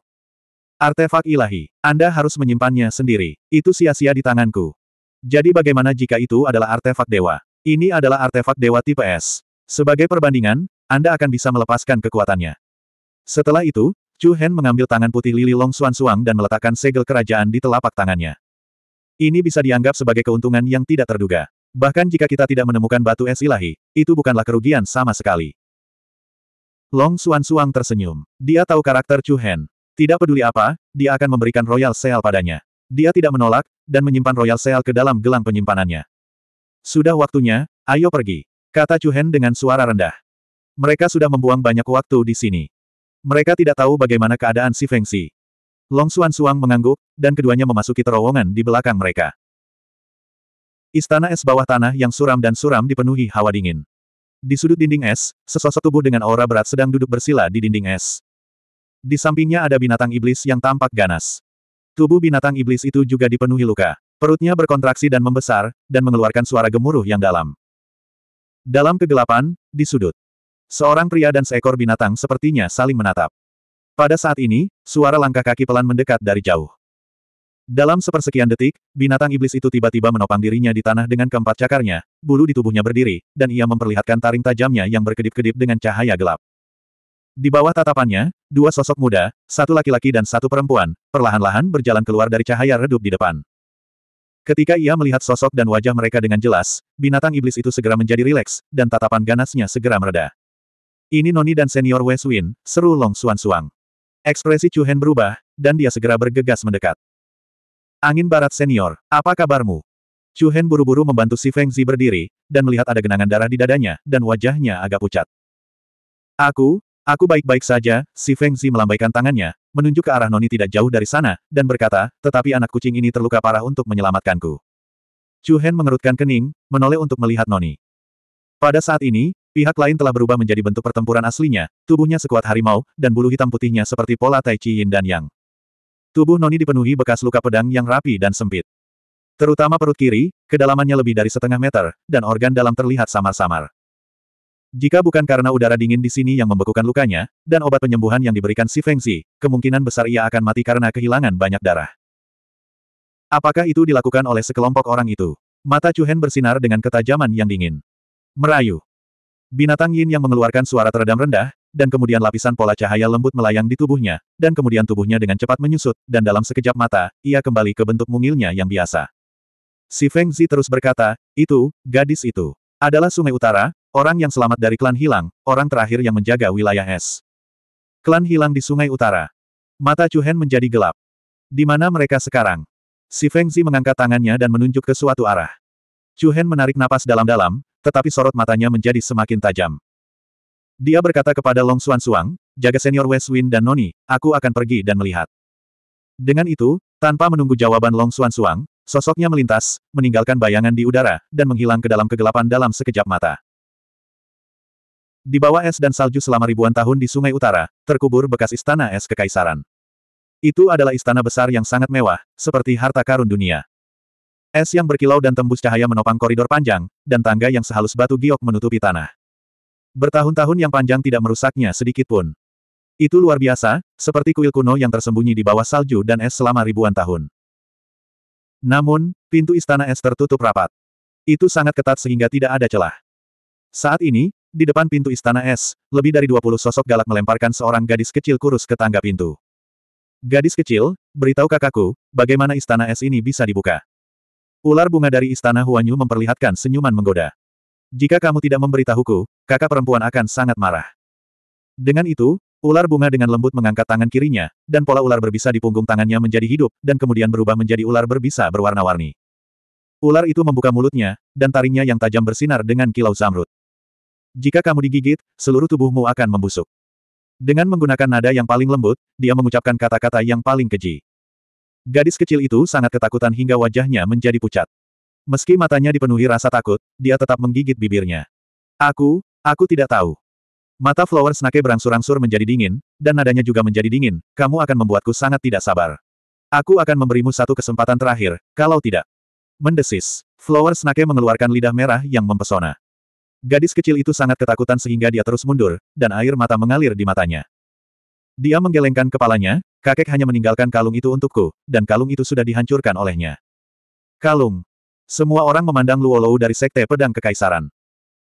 Artefak ilahi. Anda harus menyimpannya sendiri. Itu sia-sia di tanganku. Jadi bagaimana jika itu adalah artefak dewa? Ini adalah artefak dewa tipe S. Sebagai perbandingan, Anda akan bisa melepaskan kekuatannya. Setelah itu, Chu Hen mengambil tangan putih Lili Long Suan Suang dan meletakkan segel kerajaan di telapak tangannya. Ini bisa dianggap sebagai keuntungan yang tidak terduga. Bahkan jika kita tidak menemukan batu es ilahi, itu bukanlah kerugian sama sekali. Long Suan Suang tersenyum. Dia tahu karakter Chu Hen. Tidak peduli apa, dia akan memberikan Royal Seal padanya. Dia tidak menolak, dan menyimpan Royal Seal ke dalam gelang penyimpanannya. Sudah waktunya, ayo pergi. Kata Hen dengan suara rendah. Mereka sudah membuang banyak waktu di sini. Mereka tidak tahu bagaimana keadaan si Feng Xi. Long Xuan Suang mengangguk, dan keduanya memasuki terowongan di belakang mereka. Istana es bawah tanah yang suram dan suram dipenuhi hawa dingin. Di sudut dinding es, sesosok tubuh dengan aura berat sedang duduk bersila di dinding es. Di sampingnya ada binatang iblis yang tampak ganas. Tubuh binatang iblis itu juga dipenuhi luka. Perutnya berkontraksi dan membesar, dan mengeluarkan suara gemuruh yang dalam. Dalam kegelapan, di sudut. Seorang pria dan seekor binatang sepertinya saling menatap. Pada saat ini, suara langkah kaki pelan mendekat dari jauh. Dalam sepersekian detik, binatang iblis itu tiba-tiba menopang dirinya di tanah dengan keempat cakarnya, bulu di tubuhnya berdiri, dan ia memperlihatkan taring tajamnya yang berkedip-kedip dengan cahaya gelap. Di bawah tatapannya, Dua sosok muda, satu laki-laki dan satu perempuan, perlahan-lahan berjalan keluar dari cahaya redup di depan. Ketika ia melihat sosok dan wajah mereka dengan jelas, binatang iblis itu segera menjadi rileks, dan tatapan ganasnya segera mereda. Ini Noni dan senior West Win, seru Long Suan Suang. Ekspresi Chu Hen berubah, dan dia segera bergegas mendekat. Angin Barat Senior, apa kabarmu? Chu Hen buru-buru membantu si Feng Zi berdiri, dan melihat ada genangan darah di dadanya, dan wajahnya agak pucat. Aku, Aku baik-baik saja, si Feng Zi melambaikan tangannya, menunjuk ke arah Noni tidak jauh dari sana, dan berkata, tetapi anak kucing ini terluka parah untuk menyelamatkanku. Chu Hen mengerutkan kening, menoleh untuk melihat Noni. Pada saat ini, pihak lain telah berubah menjadi bentuk pertempuran aslinya, tubuhnya sekuat harimau, dan bulu hitam putihnya seperti pola Tai Chi Yin dan Yang. Tubuh Noni dipenuhi bekas luka pedang yang rapi dan sempit. Terutama perut kiri, kedalamannya lebih dari setengah meter, dan organ dalam terlihat samar-samar. Jika bukan karena udara dingin di sini yang membekukan lukanya, dan obat penyembuhan yang diberikan si Feng Zi, kemungkinan besar ia akan mati karena kehilangan banyak darah. Apakah itu dilakukan oleh sekelompok orang itu? Mata Hen bersinar dengan ketajaman yang dingin. Merayu. Binatang Yin yang mengeluarkan suara teredam rendah, dan kemudian lapisan pola cahaya lembut melayang di tubuhnya, dan kemudian tubuhnya dengan cepat menyusut, dan dalam sekejap mata, ia kembali ke bentuk mungilnya yang biasa. Si Feng Zi terus berkata, itu, gadis itu, adalah sungai utara, Orang yang selamat dari klan hilang, orang terakhir yang menjaga wilayah es. Klan hilang di sungai utara. Mata Chu Hen menjadi gelap. Di mana mereka sekarang? Si Feng Zi mengangkat tangannya dan menunjuk ke suatu arah. Chu Hen menarik napas dalam-dalam, tetapi sorot matanya menjadi semakin tajam. Dia berkata kepada Long Xuan Suang, jaga senior West Wind dan Noni, aku akan pergi dan melihat. Dengan itu, tanpa menunggu jawaban Long Xuan Suang, sosoknya melintas, meninggalkan bayangan di udara, dan menghilang ke dalam kegelapan dalam sekejap mata. Di bawah es dan salju selama ribuan tahun di Sungai Utara, terkubur bekas istana es kekaisaran. Itu adalah istana besar yang sangat mewah, seperti harta karun dunia. Es yang berkilau dan tembus cahaya menopang koridor panjang, dan tangga yang sehalus batu giok menutupi tanah. Bertahun-tahun yang panjang tidak merusaknya sedikit pun. Itu luar biasa, seperti kuil kuno yang tersembunyi di bawah salju dan es selama ribuan tahun. Namun, pintu istana es tertutup rapat. Itu sangat ketat sehingga tidak ada celah. Saat ini, di depan pintu istana es, lebih dari 20 sosok galak melemparkan seorang gadis kecil kurus ke tangga pintu. Gadis kecil, beritahu kakakku, bagaimana istana es ini bisa dibuka. Ular bunga dari istana Huanyu memperlihatkan senyuman menggoda. Jika kamu tidak memberitahuku, kakak perempuan akan sangat marah. Dengan itu, ular bunga dengan lembut mengangkat tangan kirinya, dan pola ular berbisa di punggung tangannya menjadi hidup, dan kemudian berubah menjadi ular berbisa berwarna-warni. Ular itu membuka mulutnya, dan taringnya yang tajam bersinar dengan kilau zamrud. Jika kamu digigit, seluruh tubuhmu akan membusuk. Dengan menggunakan nada yang paling lembut, dia mengucapkan kata-kata yang paling keji. Gadis kecil itu sangat ketakutan hingga wajahnya menjadi pucat. Meski matanya dipenuhi rasa takut, dia tetap menggigit bibirnya. Aku, aku tidak tahu. Mata Flower Snake berangsur-angsur menjadi dingin, dan nadanya juga menjadi dingin, kamu akan membuatku sangat tidak sabar. Aku akan memberimu satu kesempatan terakhir, kalau tidak. Mendesis, Flower Snake mengeluarkan lidah merah yang mempesona. Gadis kecil itu sangat ketakutan sehingga dia terus mundur, dan air mata mengalir di matanya. Dia menggelengkan kepalanya, kakek hanya meninggalkan kalung itu untukku, dan kalung itu sudah dihancurkan olehnya. Kalung. Semua orang memandang Luolou dari Sekte Pedang Kekaisaran.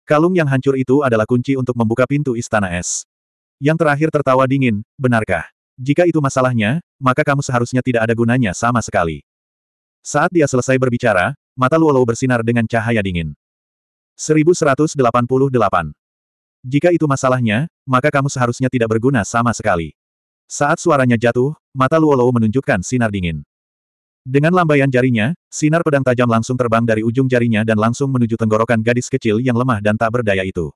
Kalung yang hancur itu adalah kunci untuk membuka pintu Istana Es. Yang terakhir tertawa dingin, benarkah? Jika itu masalahnya, maka kamu seharusnya tidak ada gunanya sama sekali. Saat dia selesai berbicara, mata Luolou bersinar dengan cahaya dingin. 1188. Jika itu masalahnya, maka kamu seharusnya tidak berguna sama sekali. Saat suaranya jatuh, mata Luo Luolou menunjukkan sinar dingin. Dengan lambaian jarinya, sinar pedang tajam langsung terbang dari ujung jarinya dan langsung menuju tenggorokan gadis kecil yang lemah dan tak berdaya itu.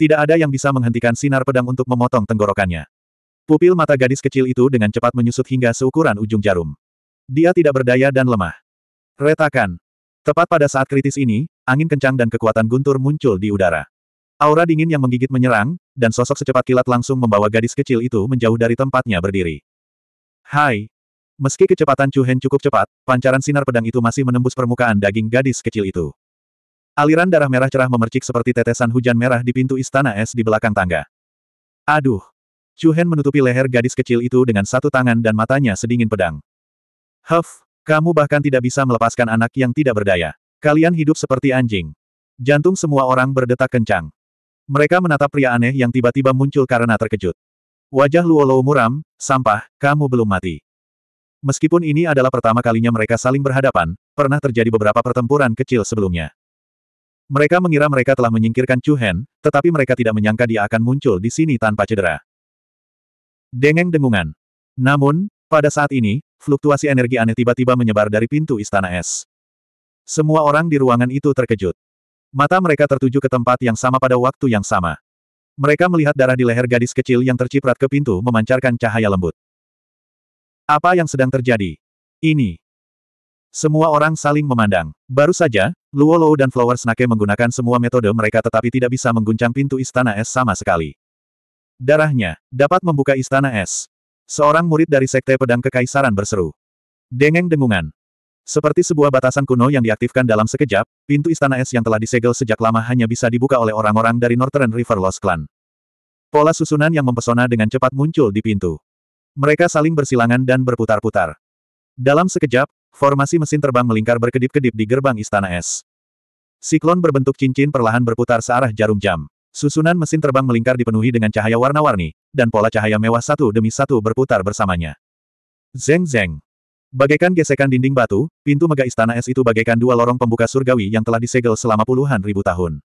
Tidak ada yang bisa menghentikan sinar pedang untuk memotong tenggorokannya. Pupil mata gadis kecil itu dengan cepat menyusut hingga seukuran ujung jarum. Dia tidak berdaya dan lemah. Retakan. Tepat pada saat kritis ini, angin kencang dan kekuatan guntur muncul di udara. Aura dingin yang menggigit menyerang, dan sosok secepat kilat langsung membawa gadis kecil itu menjauh dari tempatnya berdiri. Hai! Meski kecepatan Chu Hen cukup cepat, pancaran sinar pedang itu masih menembus permukaan daging gadis kecil itu. Aliran darah merah cerah memercik seperti tetesan hujan merah di pintu istana es di belakang tangga. Aduh! Chu Hen menutupi leher gadis kecil itu dengan satu tangan dan matanya sedingin pedang. Huff, kamu bahkan tidak bisa melepaskan anak yang tidak berdaya. Kalian hidup seperti anjing. Jantung semua orang berdetak kencang. Mereka menatap pria aneh yang tiba-tiba muncul karena terkejut. Wajah Luolo muram, sampah, kamu belum mati. Meskipun ini adalah pertama kalinya mereka saling berhadapan, pernah terjadi beberapa pertempuran kecil sebelumnya. Mereka mengira mereka telah menyingkirkan Chu Hen, tetapi mereka tidak menyangka dia akan muncul di sini tanpa cedera. Dengeng dengungan. Namun, pada saat ini, fluktuasi energi aneh tiba-tiba menyebar dari pintu istana es. Semua orang di ruangan itu terkejut. Mata mereka tertuju ke tempat yang sama pada waktu yang sama. Mereka melihat darah di leher gadis kecil yang terciprat ke pintu memancarkan cahaya lembut. Apa yang sedang terjadi? Ini. Semua orang saling memandang. Baru saja, Luo Luo dan Flower Snake menggunakan semua metode mereka tetapi tidak bisa mengguncang pintu istana es sama sekali. Darahnya, dapat membuka istana es. Seorang murid dari Sekte Pedang Kekaisaran berseru. Dengeng dengungan. Seperti sebuah batasan kuno yang diaktifkan dalam sekejap, pintu istana es yang telah disegel sejak lama hanya bisa dibuka oleh orang-orang dari Northern River Lost Clan. Pola susunan yang mempesona dengan cepat muncul di pintu. Mereka saling bersilangan dan berputar-putar. Dalam sekejap, formasi mesin terbang melingkar berkedip-kedip di gerbang istana es. Siklon berbentuk cincin perlahan berputar searah jarum jam. Susunan mesin terbang melingkar dipenuhi dengan cahaya warna-warni, dan pola cahaya mewah satu demi satu berputar bersamanya. Zeng zeng. Bagaikan gesekan dinding batu, pintu mega istana es itu bagaikan dua lorong pembuka surgawi yang telah disegel selama puluhan ribu tahun.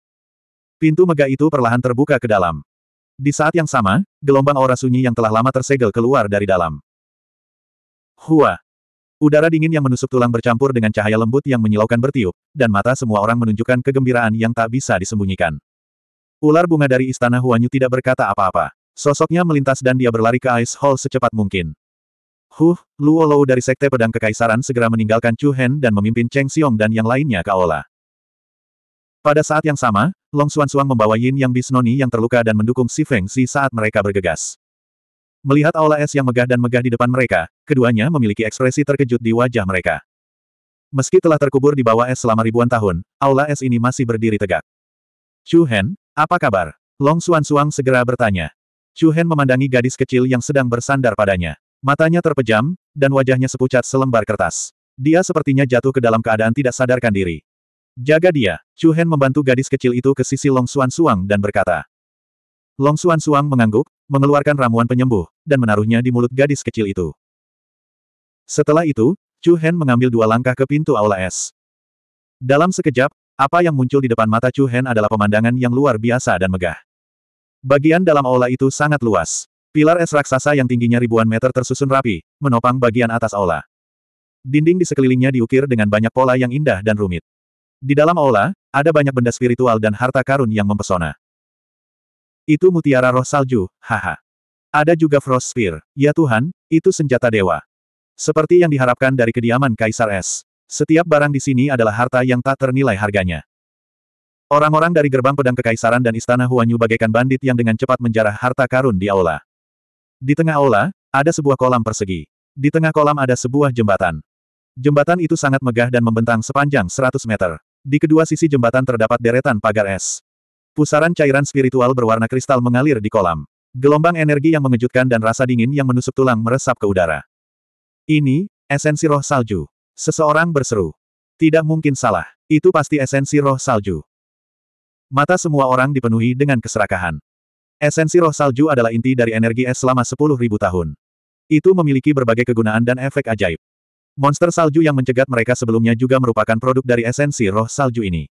Pintu mega itu perlahan terbuka ke dalam. Di saat yang sama, gelombang aura sunyi yang telah lama tersegel keluar dari dalam. Hua! Udara dingin yang menusuk tulang bercampur dengan cahaya lembut yang menyilaukan bertiup, dan mata semua orang menunjukkan kegembiraan yang tak bisa disembunyikan. Ular bunga dari istana Huanyu tidak berkata apa-apa. Sosoknya melintas dan dia berlari ke Ice Hall secepat mungkin. Huh, Luo Lou dari Sekte Pedang Kekaisaran segera meninggalkan Chu Hen dan memimpin Cheng Xiong dan yang lainnya ke aula. Pada saat yang sama, Long Xuan Xuan membawa Yin Yang Bisnoni yang terluka dan mendukung Si Feng Si saat mereka bergegas. Melihat aula es yang megah dan megah di depan mereka, keduanya memiliki ekspresi terkejut di wajah mereka. Meski telah terkubur di bawah es selama ribuan tahun, aula es ini masih berdiri tegak. Chu Hen, apa kabar? Long Xuan Xuan segera bertanya. Chu Hen memandangi gadis kecil yang sedang bersandar padanya. Matanya terpejam, dan wajahnya sepucat selembar kertas. Dia sepertinya jatuh ke dalam keadaan tidak sadarkan diri. Jaga dia, Chu Hen membantu gadis kecil itu ke sisi Long Suan Suang dan berkata. Long Suan Suang mengangguk, mengeluarkan ramuan penyembuh, dan menaruhnya di mulut gadis kecil itu. Setelah itu, Chu Hen mengambil dua langkah ke pintu aula es. Dalam sekejap, apa yang muncul di depan mata Chu Hen adalah pemandangan yang luar biasa dan megah. Bagian dalam aula itu sangat luas. Pilar es raksasa yang tingginya ribuan meter tersusun rapi, menopang bagian atas aula. Dinding di sekelilingnya diukir dengan banyak pola yang indah dan rumit. Di dalam aula, ada banyak benda spiritual dan harta karun yang mempesona. Itu mutiara roh salju, haha. Ada juga Frost Spear, ya Tuhan, itu senjata dewa. Seperti yang diharapkan dari kediaman Kaisar Es. Setiap barang di sini adalah harta yang tak ternilai harganya. Orang-orang dari gerbang pedang kekaisaran dan istana Huanyu bagaikan bandit yang dengan cepat menjarah harta karun di aula. Di tengah aula, ada sebuah kolam persegi. Di tengah kolam ada sebuah jembatan. Jembatan itu sangat megah dan membentang sepanjang 100 meter. Di kedua sisi jembatan terdapat deretan pagar es. Pusaran cairan spiritual berwarna kristal mengalir di kolam. Gelombang energi yang mengejutkan dan rasa dingin yang menusuk tulang meresap ke udara. Ini, esensi roh salju. Seseorang berseru. Tidak mungkin salah. Itu pasti esensi roh salju. Mata semua orang dipenuhi dengan keserakahan. Esensi roh salju adalah inti dari energi es selama 10.000 tahun. Itu memiliki berbagai kegunaan dan efek ajaib. Monster salju yang mencegat mereka sebelumnya juga merupakan produk dari esensi roh salju ini.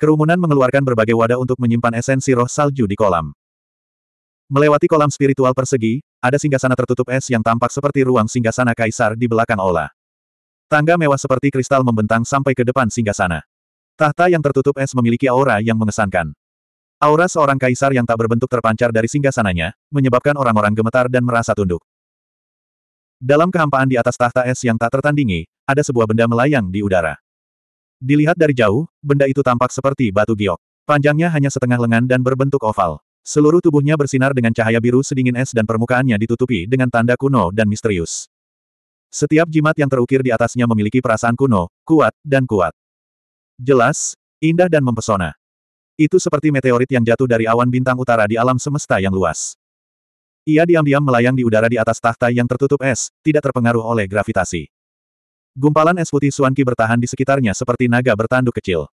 Kerumunan mengeluarkan berbagai wadah untuk menyimpan esensi roh salju di kolam. Melewati kolam spiritual persegi, ada singgasana tertutup es yang tampak seperti ruang singgasana kaisar di belakang Ola. Tangga mewah seperti kristal membentang sampai ke depan singgasana. Tahta yang tertutup es memiliki aura yang mengesankan. Aura seorang kaisar yang tak berbentuk terpancar dari singgasananya, menyebabkan orang-orang gemetar dan merasa tunduk. Dalam kehampaan di atas tahta es yang tak tertandingi, ada sebuah benda melayang di udara. Dilihat dari jauh, benda itu tampak seperti batu giok. Panjangnya hanya setengah lengan dan berbentuk oval. Seluruh tubuhnya bersinar dengan cahaya biru sedingin es dan permukaannya ditutupi dengan tanda kuno dan misterius. Setiap jimat yang terukir di atasnya memiliki perasaan kuno, kuat, dan kuat. Jelas, indah dan mempesona. Itu seperti meteorit yang jatuh dari awan bintang utara di alam semesta yang luas. Ia diam-diam melayang di udara di atas tahta yang tertutup es, tidak terpengaruh oleh gravitasi. Gumpalan es putih Suanki bertahan di sekitarnya seperti naga bertanduk kecil.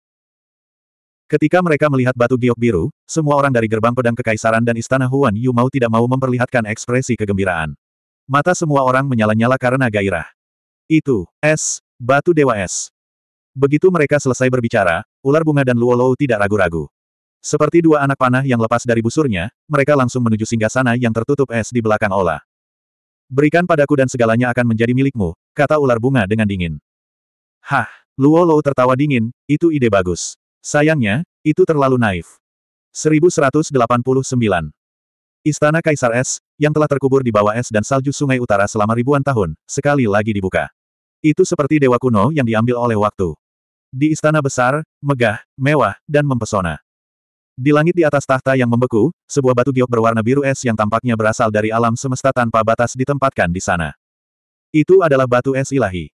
Ketika mereka melihat batu giok biru, semua orang dari gerbang pedang kekaisaran dan istana Huan Yu mau tidak mau memperlihatkan ekspresi kegembiraan. Mata semua orang menyala-nyala karena gairah. Itu, es, batu dewa es. Begitu mereka selesai berbicara, ular bunga dan Luolou tidak ragu-ragu. Seperti dua anak panah yang lepas dari busurnya, mereka langsung menuju singgasana yang tertutup es di belakang Ola. Berikan padaku dan segalanya akan menjadi milikmu, kata ular bunga dengan dingin. Hah, Luo Luolou tertawa dingin, itu ide bagus. Sayangnya, itu terlalu naif. 1189. Istana Kaisar Es, yang telah terkubur di bawah es dan salju sungai utara selama ribuan tahun, sekali lagi dibuka. Itu seperti dewa kuno yang diambil oleh waktu. Di istana besar, megah, mewah, dan mempesona. Di langit di atas tahta yang membeku, sebuah batu giok berwarna biru es yang tampaknya berasal dari alam semesta tanpa batas ditempatkan di sana. Itu adalah batu es ilahi.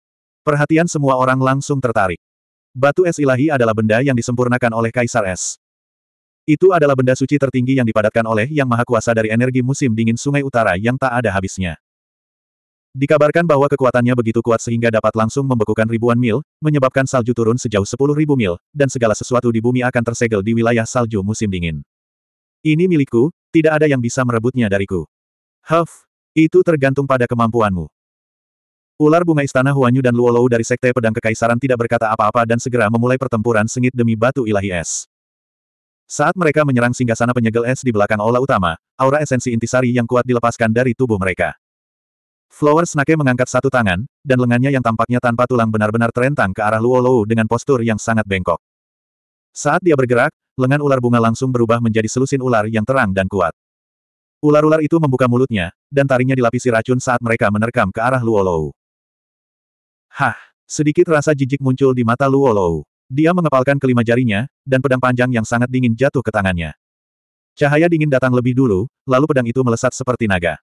Perhatian semua orang langsung tertarik. Batu es ilahi adalah benda yang disempurnakan oleh Kaisar Es. Itu adalah benda suci tertinggi yang dipadatkan oleh Yang Maha Kuasa dari energi musim dingin Sungai Utara yang tak ada habisnya. Dikabarkan bahwa kekuatannya begitu kuat sehingga dapat langsung membekukan ribuan mil, menyebabkan salju turun sejauh sepuluh ribu mil, dan segala sesuatu di bumi akan tersegel di wilayah salju musim dingin. Ini milikku, tidak ada yang bisa merebutnya dariku. Huff, itu tergantung pada kemampuanmu. Ular bunga istana Huanyu dan Luolou dari Sekte Pedang Kekaisaran tidak berkata apa-apa dan segera memulai pertempuran sengit demi batu ilahi es. Saat mereka menyerang singgasana penyegel es di belakang aula utama, aura esensi intisari yang kuat dilepaskan dari tubuh mereka. Flowers Snake mengangkat satu tangan, dan lengannya yang tampaknya tanpa tulang benar-benar terentang ke arah Luo Lou dengan postur yang sangat bengkok. Saat dia bergerak, lengan ular bunga langsung berubah menjadi selusin ular yang terang dan kuat. Ular-ular itu membuka mulutnya, dan taringnya dilapisi racun saat mereka menerkam ke arah Luo Luolou. Hah! Sedikit rasa jijik muncul di mata Luo Luolou. Dia mengepalkan kelima jarinya, dan pedang panjang yang sangat dingin jatuh ke tangannya. Cahaya dingin datang lebih dulu, lalu pedang itu melesat seperti naga.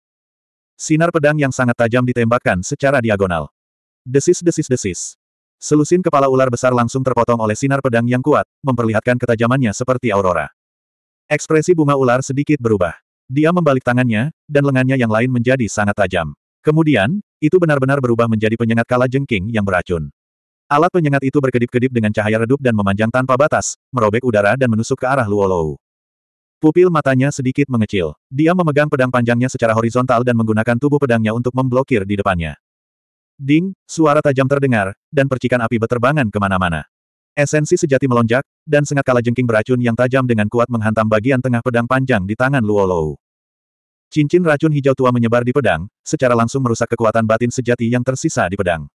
Sinar pedang yang sangat tajam ditembakkan secara diagonal. Desis-desis-desis. Selusin kepala ular besar langsung terpotong oleh sinar pedang yang kuat, memperlihatkan ketajamannya seperti aurora. Ekspresi bunga ular sedikit berubah. Dia membalik tangannya, dan lengannya yang lain menjadi sangat tajam. Kemudian, itu benar-benar berubah menjadi penyengat kala jengking yang beracun. Alat penyengat itu berkedip-kedip dengan cahaya redup dan memanjang tanpa batas, merobek udara dan menusuk ke arah Luolou. Pupil matanya sedikit mengecil. Dia memegang pedang panjangnya secara horizontal dan menggunakan tubuh pedangnya untuk memblokir di depannya. Ding, suara tajam terdengar, dan percikan api beterbangan kemana-mana. Esensi sejati melonjak, dan sengat kala jengking beracun yang tajam dengan kuat menghantam bagian tengah pedang panjang di tangan Luolou. Cincin racun hijau tua menyebar di pedang, secara langsung merusak kekuatan batin sejati yang tersisa di pedang.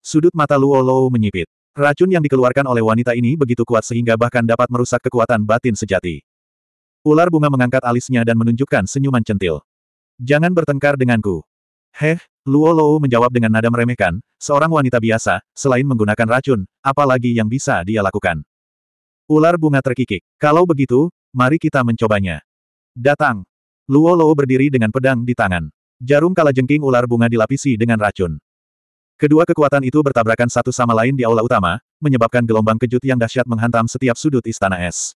Sudut mata Luolou menyipit. Racun yang dikeluarkan oleh wanita ini begitu kuat sehingga bahkan dapat merusak kekuatan batin sejati. Ular bunga mengangkat alisnya dan menunjukkan senyuman centil. Jangan bertengkar denganku. Heh, Luo Luo menjawab dengan nada meremehkan, seorang wanita biasa, selain menggunakan racun, apalagi yang bisa dia lakukan. Ular bunga terkikik. Kalau begitu, mari kita mencobanya. Datang. Luo Luo berdiri dengan pedang di tangan. Jarum kalajengking ular bunga dilapisi dengan racun. Kedua kekuatan itu bertabrakan satu sama lain di aula utama, menyebabkan gelombang kejut yang dahsyat menghantam setiap sudut istana es.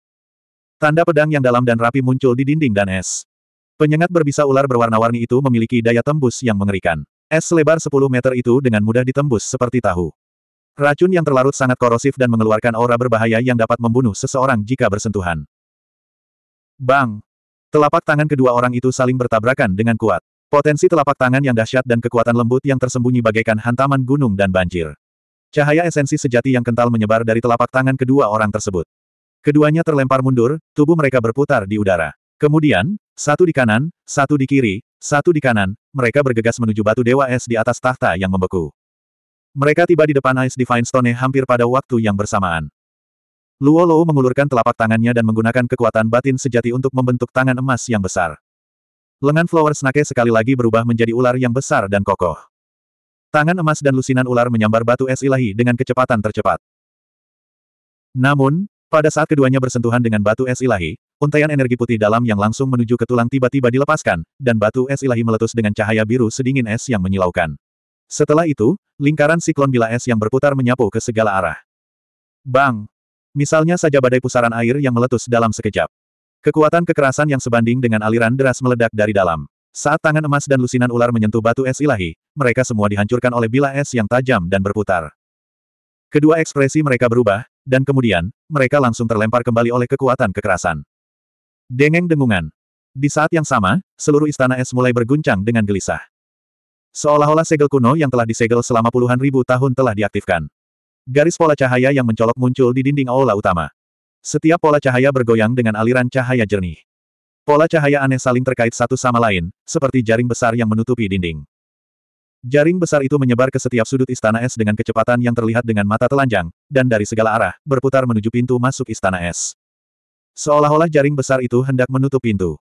Tanda pedang yang dalam dan rapi muncul di dinding dan es. Penyengat berbisa ular berwarna-warni itu memiliki daya tembus yang mengerikan. Es selebar 10 meter itu dengan mudah ditembus seperti tahu. Racun yang terlarut sangat korosif dan mengeluarkan aura berbahaya yang dapat membunuh seseorang jika bersentuhan. Bang! Telapak tangan kedua orang itu saling bertabrakan dengan kuat. Potensi telapak tangan yang dahsyat dan kekuatan lembut yang tersembunyi bagaikan hantaman gunung dan banjir. Cahaya esensi sejati yang kental menyebar dari telapak tangan kedua orang tersebut. Keduanya terlempar mundur, tubuh mereka berputar di udara. Kemudian, satu di kanan, satu di kiri, satu di kanan, mereka bergegas menuju batu dewa es di atas tahta yang membeku. Mereka tiba di depan Ice Divine Stone hampir pada waktu yang bersamaan. Luo Luo mengulurkan telapak tangannya dan menggunakan kekuatan batin sejati untuk membentuk tangan emas yang besar. Lengan Flower Snake sekali lagi berubah menjadi ular yang besar dan kokoh. Tangan emas dan lusinan ular menyambar batu es ilahi dengan kecepatan tercepat. Namun, pada saat keduanya bersentuhan dengan batu es ilahi, untaian energi putih dalam yang langsung menuju ke tulang tiba-tiba dilepaskan, dan batu es ilahi meletus dengan cahaya biru sedingin es yang menyilaukan. Setelah itu, lingkaran siklon bila es yang berputar menyapu ke segala arah. Bang! Misalnya saja badai pusaran air yang meletus dalam sekejap. Kekuatan kekerasan yang sebanding dengan aliran deras meledak dari dalam. Saat tangan emas dan lusinan ular menyentuh batu es ilahi, mereka semua dihancurkan oleh bila es yang tajam dan berputar. Kedua ekspresi mereka berubah, dan kemudian, mereka langsung terlempar kembali oleh kekuatan kekerasan. Dengeng dengungan. Di saat yang sama, seluruh istana es mulai berguncang dengan gelisah. Seolah-olah segel kuno yang telah disegel selama puluhan ribu tahun telah diaktifkan. Garis pola cahaya yang mencolok muncul di dinding aula utama. Setiap pola cahaya bergoyang dengan aliran cahaya jernih. Pola cahaya aneh saling terkait satu sama lain, seperti jaring besar yang menutupi dinding. Jaring besar itu menyebar ke setiap sudut istana es dengan kecepatan yang terlihat dengan mata telanjang, dan dari segala arah, berputar menuju pintu masuk istana es. Seolah-olah jaring besar itu hendak menutup pintu.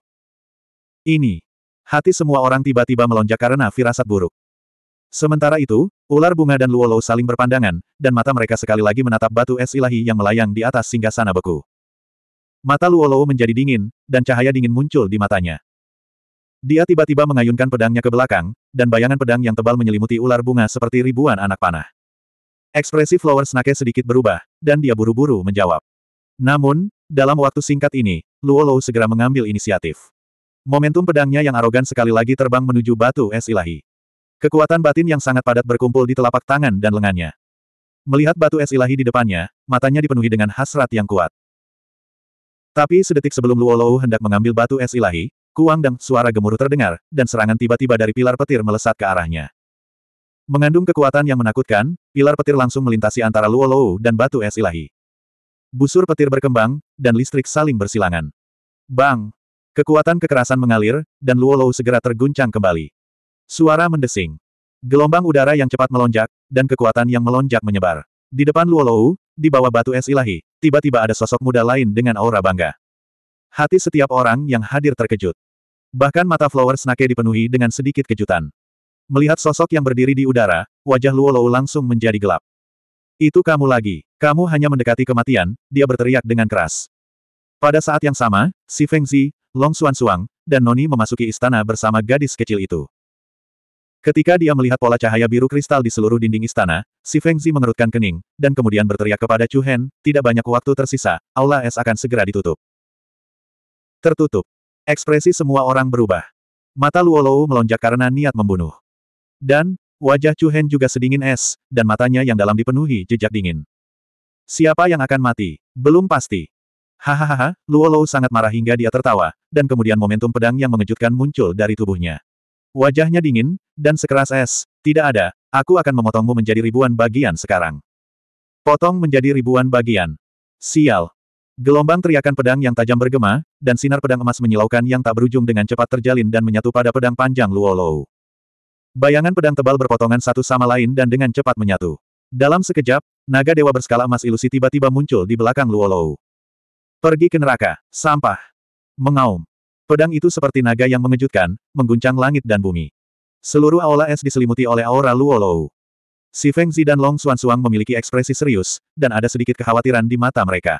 Ini. Hati semua orang tiba-tiba melonjak karena firasat buruk. Sementara itu, ular bunga dan Luolo saling berpandangan, dan mata mereka sekali lagi menatap batu es ilahi yang melayang di atas singgasana beku. Mata Luolo menjadi dingin, dan cahaya dingin muncul di matanya. Dia tiba-tiba mengayunkan pedangnya ke belakang, dan bayangan pedang yang tebal menyelimuti ular bunga seperti ribuan anak panah. Ekspresi Flower Snake sedikit berubah, dan dia buru-buru menjawab. Namun, dalam waktu singkat ini, Luo Lou segera mengambil inisiatif. Momentum pedangnya yang arogan sekali lagi terbang menuju batu es ilahi. Kekuatan batin yang sangat padat berkumpul di telapak tangan dan lengannya. Melihat batu es ilahi di depannya, matanya dipenuhi dengan hasrat yang kuat. Tapi sedetik sebelum Luo Lou hendak mengambil batu es ilahi, Kuang dan suara gemuruh terdengar, dan serangan tiba-tiba dari pilar petir melesat ke arahnya. Mengandung kekuatan yang menakutkan, pilar petir langsung melintasi antara Luolou dan batu es ilahi. Busur petir berkembang, dan listrik saling bersilangan. Bang! Kekuatan kekerasan mengalir, dan Luolou segera terguncang kembali. Suara mendesing. Gelombang udara yang cepat melonjak, dan kekuatan yang melonjak menyebar. Di depan Luolou, di bawah batu es ilahi, tiba-tiba ada sosok muda lain dengan aura bangga. Hati setiap orang yang hadir terkejut. Bahkan mata Flower Snake dipenuhi dengan sedikit kejutan. Melihat sosok yang berdiri di udara, wajah Luo Lou langsung menjadi gelap. Itu kamu lagi. Kamu hanya mendekati kematian, dia berteriak dengan keras. Pada saat yang sama, si Feng Zi, Long Xuan Suang, dan Noni memasuki istana bersama gadis kecil itu. Ketika dia melihat pola cahaya biru kristal di seluruh dinding istana, si Feng Zi mengerutkan kening, dan kemudian berteriak kepada Chu Hen, tidak banyak waktu tersisa, Aula Es akan segera ditutup. Tertutup. Ekspresi semua orang berubah. Mata Luolou melonjak karena niat membunuh. Dan, wajah Chu Hen juga sedingin es, dan matanya yang dalam dipenuhi jejak dingin. Siapa yang akan mati? Belum pasti. Hahaha, Luolou sangat marah hingga dia tertawa, dan kemudian momentum pedang yang mengejutkan muncul dari tubuhnya. Wajahnya dingin, dan sekeras es, tidak ada, aku akan memotongmu menjadi ribuan bagian sekarang. Potong menjadi ribuan bagian. Sial, Gelombang teriakan pedang yang tajam bergema, dan sinar pedang emas menyilaukan yang tak berujung dengan cepat terjalin dan menyatu pada pedang panjang Luolou. Bayangan pedang tebal berpotongan satu sama lain dan dengan cepat menyatu. Dalam sekejap, naga dewa berskala emas ilusi tiba-tiba muncul di belakang Luolou. Pergi ke neraka, sampah. Mengaum. Pedang itu seperti naga yang mengejutkan, mengguncang langit dan bumi. Seluruh aula es diselimuti oleh aura Luolou. Si Zi dan Long Xuan Suang memiliki ekspresi serius, dan ada sedikit kekhawatiran di mata mereka.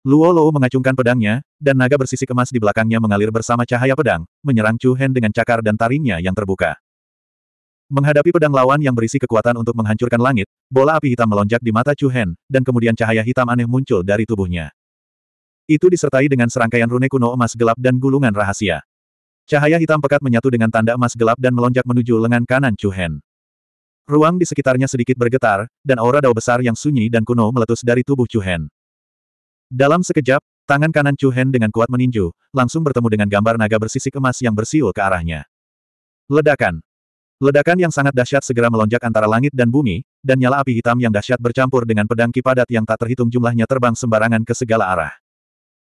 Luo Luo mengacungkan pedangnya, dan naga bersisi kemas di belakangnya mengalir bersama cahaya pedang, menyerang Chu Hen dengan cakar dan taringnya yang terbuka. Menghadapi pedang lawan yang berisi kekuatan untuk menghancurkan langit, bola api hitam melonjak di mata Chu Hen, dan kemudian cahaya hitam aneh muncul dari tubuhnya. Itu disertai dengan serangkaian rune kuno emas gelap dan gulungan rahasia. Cahaya hitam pekat menyatu dengan tanda emas gelap dan melonjak menuju lengan kanan Chu Hen. Ruang di sekitarnya sedikit bergetar, dan aura dao besar yang sunyi dan kuno meletus dari tubuh Chu Hen. Dalam sekejap, tangan kanan Chu Hen dengan kuat meninju, langsung bertemu dengan gambar naga bersisik emas yang bersiul ke arahnya. Ledakan. Ledakan yang sangat dahsyat segera melonjak antara langit dan bumi, dan nyala api hitam yang dahsyat bercampur dengan pedang kipadat yang tak terhitung jumlahnya terbang sembarangan ke segala arah.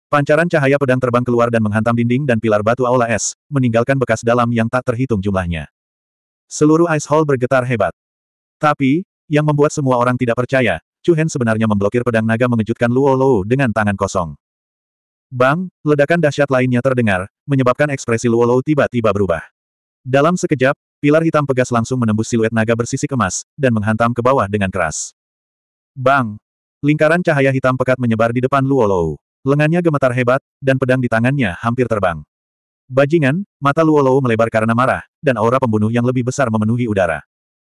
Pancaran cahaya pedang terbang keluar dan menghantam dinding dan pilar batu aula es, meninggalkan bekas dalam yang tak terhitung jumlahnya. Seluruh Ice Hall bergetar hebat. Tapi, yang membuat semua orang tidak percaya, Chu Hen sebenarnya memblokir pedang naga mengejutkan Luo Lou dengan tangan kosong. Bang, ledakan dahsyat lainnya terdengar, menyebabkan ekspresi Luo Lou tiba-tiba berubah. Dalam sekejap, pilar hitam pegas langsung menembus siluet naga bersisi emas, dan menghantam ke bawah dengan keras. Bang! Lingkaran cahaya hitam pekat menyebar di depan Luo Lou. Lengannya gemetar hebat, dan pedang di tangannya hampir terbang. Bajingan, mata Luo Lou melebar karena marah, dan aura pembunuh yang lebih besar memenuhi udara.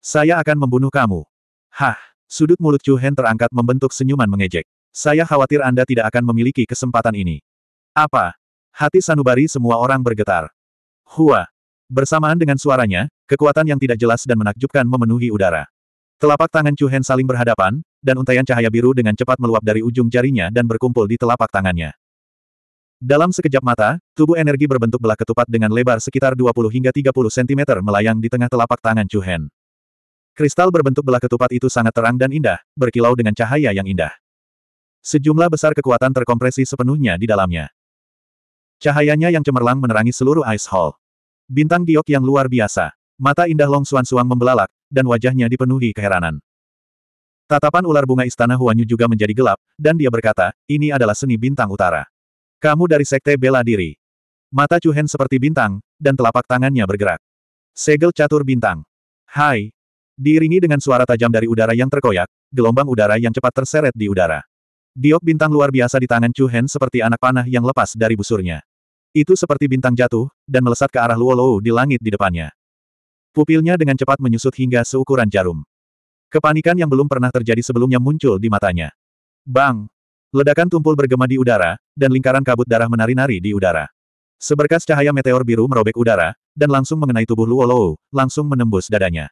Saya akan membunuh kamu. Hah! Sudut mulut Chu Hen terangkat membentuk senyuman mengejek. Saya khawatir Anda tidak akan memiliki kesempatan ini. Apa? Hati sanubari semua orang bergetar. Hua. Bersamaan dengan suaranya, kekuatan yang tidak jelas dan menakjubkan memenuhi udara. Telapak tangan Chu Hen saling berhadapan, dan untaian cahaya biru dengan cepat meluap dari ujung jarinya dan berkumpul di telapak tangannya. Dalam sekejap mata, tubuh energi berbentuk belah ketupat dengan lebar sekitar 20 hingga 30 cm melayang di tengah telapak tangan Chu Hen. Kristal berbentuk belah ketupat itu sangat terang dan indah, berkilau dengan cahaya yang indah. Sejumlah besar kekuatan terkompresi sepenuhnya di dalamnya. Cahayanya yang cemerlang menerangi seluruh Ice Hall. Bintang giok yang luar biasa. Mata indah Long Suan Suang membelalak, dan wajahnya dipenuhi keheranan. Tatapan ular bunga istana Huanyu juga menjadi gelap, dan dia berkata, ini adalah seni bintang utara. Kamu dari sekte bela diri. Mata Hen seperti bintang, dan telapak tangannya bergerak. Segel catur bintang. Hai, Diiringi dengan suara tajam dari udara yang terkoyak, gelombang udara yang cepat terseret di udara. Diok bintang luar biasa di tangan Chu Hen seperti anak panah yang lepas dari busurnya. Itu seperti bintang jatuh, dan melesat ke arah Luo Luo di langit di depannya. Pupilnya dengan cepat menyusut hingga seukuran jarum. Kepanikan yang belum pernah terjadi sebelumnya muncul di matanya. Bang! Ledakan tumpul bergema di udara, dan lingkaran kabut darah menari-nari di udara. Seberkas cahaya meteor biru merobek udara, dan langsung mengenai tubuh Luo Luo, langsung menembus dadanya.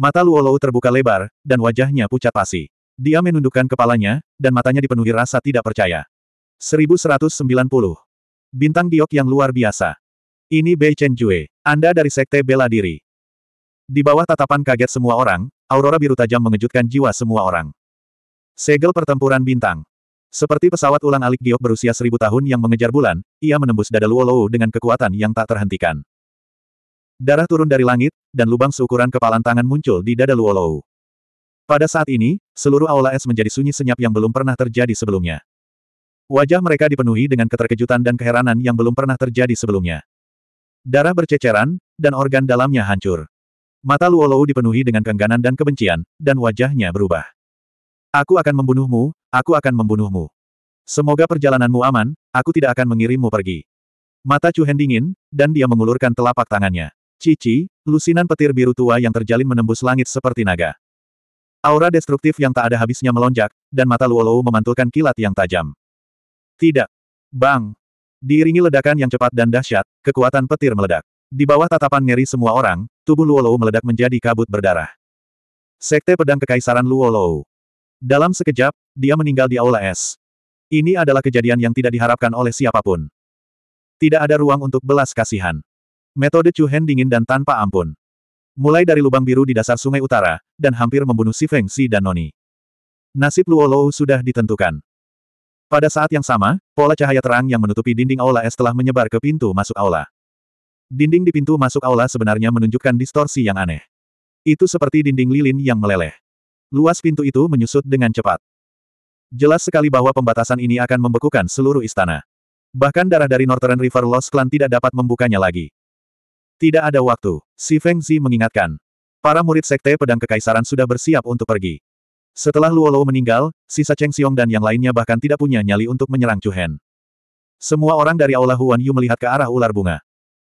Mata Luolou terbuka lebar, dan wajahnya pucat pasi. Dia menundukkan kepalanya, dan matanya dipenuhi rasa tidak percaya. 1190. Bintang giok yang luar biasa. Ini Bei Chen Jue. Anda dari Sekte Bela Diri. Di bawah tatapan kaget semua orang, aurora biru tajam mengejutkan jiwa semua orang. Segel pertempuran bintang. Seperti pesawat ulang alik giok berusia seribu tahun yang mengejar bulan, ia menembus dada Luolou dengan kekuatan yang tak terhentikan. Darah turun dari langit, dan lubang seukuran kepalan tangan muncul di dada Luolou. Pada saat ini, seluruh aula es menjadi sunyi senyap yang belum pernah terjadi sebelumnya. Wajah mereka dipenuhi dengan keterkejutan dan keheranan yang belum pernah terjadi sebelumnya. Darah berceceran, dan organ dalamnya hancur. Mata Luolou dipenuhi dengan keengganan dan kebencian, dan wajahnya berubah. Aku akan membunuhmu, aku akan membunuhmu. Semoga perjalananmu aman, aku tidak akan mengirimmu pergi. Mata Chu Hen dingin, dan dia mengulurkan telapak tangannya. Cici, lusinan petir biru tua yang terjalin menembus langit seperti naga. Aura destruktif yang tak ada habisnya melonjak, dan mata Luolou memantulkan kilat yang tajam. Tidak. Bang. Diiringi ledakan yang cepat dan dahsyat, kekuatan petir meledak. Di bawah tatapan ngeri semua orang, tubuh Luolou meledak menjadi kabut berdarah. Sekte Pedang Kekaisaran Luolou. Dalam sekejap, dia meninggal di Aula Es. Ini adalah kejadian yang tidak diharapkan oleh siapapun. Tidak ada ruang untuk belas kasihan. Metode Chu Hen dingin dan tanpa ampun. Mulai dari lubang biru di dasar sungai utara, dan hampir membunuh si Feng Si dan Noni. Nasib Lou sudah ditentukan. Pada saat yang sama, pola cahaya terang yang menutupi dinding aula es telah menyebar ke pintu masuk aula. Dinding di pintu masuk aula sebenarnya menunjukkan distorsi yang aneh. Itu seperti dinding lilin yang meleleh. Luas pintu itu menyusut dengan cepat. Jelas sekali bahwa pembatasan ini akan membekukan seluruh istana. Bahkan darah dari Northern River Lost Clan tidak dapat membukanya lagi. Tidak ada waktu, si Feng Zi mengingatkan. Para murid Sekte Pedang Kekaisaran sudah bersiap untuk pergi. Setelah Luo Luo meninggal, sisa Cheng Xiong dan yang lainnya bahkan tidak punya nyali untuk menyerang Chu Hen. Semua orang dari Aula Huan Yu melihat ke arah ular bunga.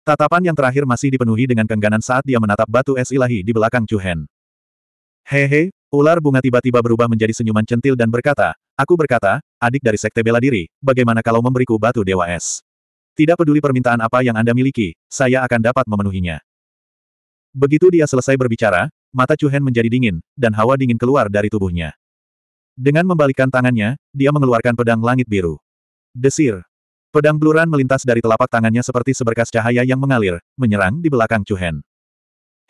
Tatapan yang terakhir masih dipenuhi dengan kengganan saat dia menatap batu es ilahi di belakang Chu Hen. Hehe, ular bunga tiba-tiba berubah menjadi senyuman centil dan berkata, Aku berkata, adik dari Sekte Bela Diri, bagaimana kalau memberiku batu dewa es? Tidak peduli permintaan apa yang Anda miliki, saya akan dapat memenuhinya. Begitu dia selesai berbicara, mata Chuhen menjadi dingin, dan hawa dingin keluar dari tubuhnya. Dengan membalikkan tangannya, dia mengeluarkan pedang langit biru. Desir. Pedang bluran melintas dari telapak tangannya seperti seberkas cahaya yang mengalir, menyerang di belakang Chuhen.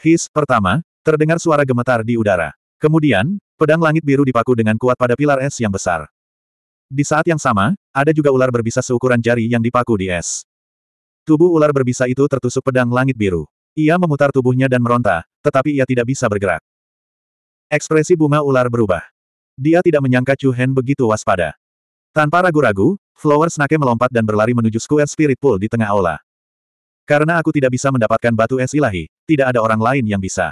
His, pertama, terdengar suara gemetar di udara. Kemudian, pedang langit biru dipaku dengan kuat pada pilar es yang besar. Di saat yang sama, ada juga ular berbisa seukuran jari yang dipaku di es. Tubuh ular berbisa itu tertusuk pedang langit biru. Ia memutar tubuhnya dan meronta, tetapi ia tidak bisa bergerak. Ekspresi bunga ular berubah. Dia tidak menyangka Chu Hen begitu waspada. Tanpa ragu-ragu, Flower Snake melompat dan berlari menuju Square Spirit Pool di tengah aula. Karena aku tidak bisa mendapatkan batu es ilahi, tidak ada orang lain yang bisa.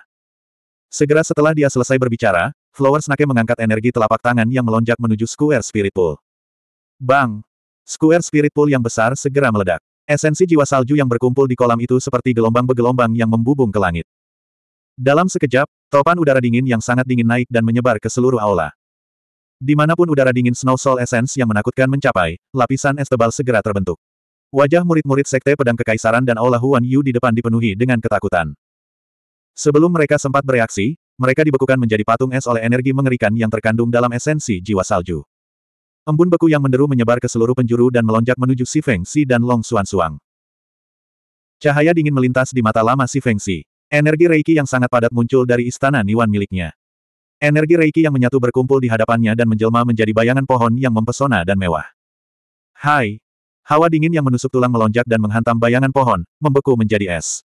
Segera setelah dia selesai berbicara, Flower Snake mengangkat energi telapak tangan yang melonjak menuju Square Spirit Pool. Bang! Square Spirit Pool yang besar segera meledak. Esensi jiwa salju yang berkumpul di kolam itu seperti gelombang begelombang yang membubung ke langit. Dalam sekejap, topan udara dingin yang sangat dingin naik dan menyebar ke seluruh aula. Dimanapun udara dingin Snow Soul Essence yang menakutkan mencapai, lapisan es tebal segera terbentuk. Wajah murid-murid Sekte Pedang Kekaisaran dan Aula Huan Yu di depan dipenuhi dengan ketakutan. Sebelum mereka sempat bereaksi, mereka dibekukan menjadi patung es oleh energi mengerikan yang terkandung dalam esensi jiwa salju. Embun beku yang menderu menyebar ke seluruh penjuru dan melonjak menuju Si Feng Si dan Long Xuan Suang. Cahaya dingin melintas di mata lama Si Feng Si. Energi Reiki yang sangat padat muncul dari istana Niwan miliknya. Energi Reiki yang menyatu berkumpul di hadapannya dan menjelma menjadi bayangan pohon yang mempesona dan mewah. Hai! Hawa dingin yang menusuk tulang melonjak dan menghantam bayangan pohon, membeku menjadi es.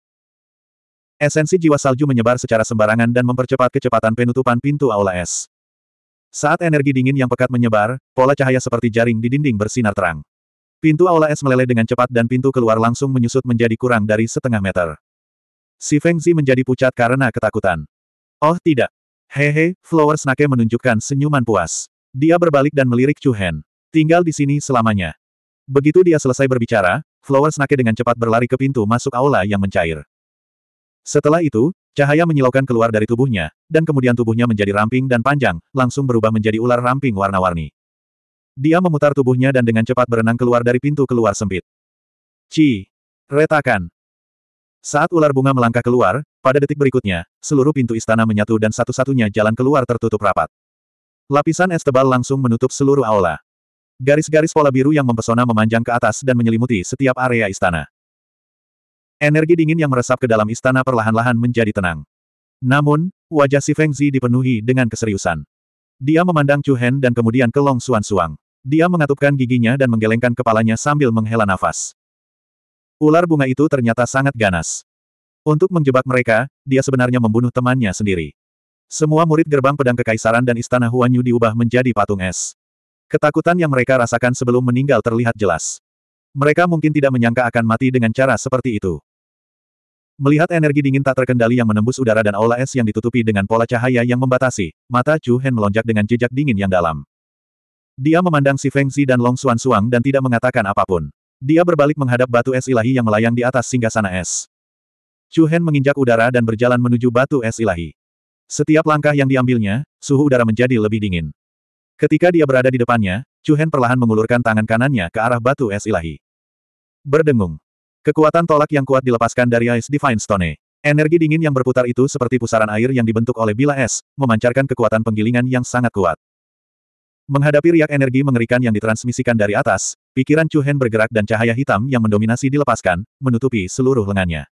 Esensi jiwa salju menyebar secara sembarangan dan mempercepat kecepatan penutupan pintu aula es. Saat energi dingin yang pekat menyebar, pola cahaya seperti jaring di dinding bersinar terang. Pintu aula es meleleh dengan cepat dan pintu keluar langsung menyusut menjadi kurang dari setengah meter. Si Fengzi menjadi pucat karena ketakutan. Oh tidak. Hehe, Flower Snake menunjukkan senyuman puas. Dia berbalik dan melirik Chu Hen. Tinggal di sini selamanya. Begitu dia selesai berbicara, Flower Snake dengan cepat berlari ke pintu masuk aula yang mencair. Setelah itu, Cahaya menyilaukan keluar dari tubuhnya, dan kemudian tubuhnya menjadi ramping dan panjang, langsung berubah menjadi ular ramping warna-warni. Dia memutar tubuhnya dan dengan cepat berenang keluar dari pintu keluar sempit. Ci! Retakan! Saat ular bunga melangkah keluar, pada detik berikutnya, seluruh pintu istana menyatu dan satu-satunya jalan keluar tertutup rapat. Lapisan es tebal langsung menutup seluruh aula. Garis-garis pola biru yang mempesona memanjang ke atas dan menyelimuti setiap area istana. Energi dingin yang meresap ke dalam istana perlahan-lahan menjadi tenang. Namun, wajah si Feng dipenuhi dengan keseriusan. Dia memandang Chu Hen dan kemudian ke Long Suan Suang. Dia mengatupkan giginya dan menggelengkan kepalanya sambil menghela nafas. Ular bunga itu ternyata sangat ganas. Untuk menjebak mereka, dia sebenarnya membunuh temannya sendiri. Semua murid gerbang pedang kekaisaran dan istana Huanyu diubah menjadi patung es. Ketakutan yang mereka rasakan sebelum meninggal terlihat jelas. Mereka mungkin tidak menyangka akan mati dengan cara seperti itu. Melihat energi dingin tak terkendali yang menembus udara dan aula es yang ditutupi dengan pola cahaya yang membatasi, mata Chu Hen melonjak dengan jejak dingin yang dalam. Dia memandang si Feng Zi dan Long Xuan Suang dan tidak mengatakan apapun. Dia berbalik menghadap batu es ilahi yang melayang di atas singgasana es. Chu Hen menginjak udara dan berjalan menuju batu es ilahi. Setiap langkah yang diambilnya, suhu udara menjadi lebih dingin. Ketika dia berada di depannya, Chu Hen perlahan mengulurkan tangan kanannya ke arah batu es ilahi. Berdengung. Kekuatan tolak yang kuat dilepaskan dari Ice Divine Stone. Energi dingin yang berputar itu seperti pusaran air yang dibentuk oleh bila es, memancarkan kekuatan penggilingan yang sangat kuat. Menghadapi riak energi mengerikan yang ditransmisikan dari atas, pikiran Chu Hen bergerak dan cahaya hitam yang mendominasi dilepaskan, menutupi seluruh lengannya.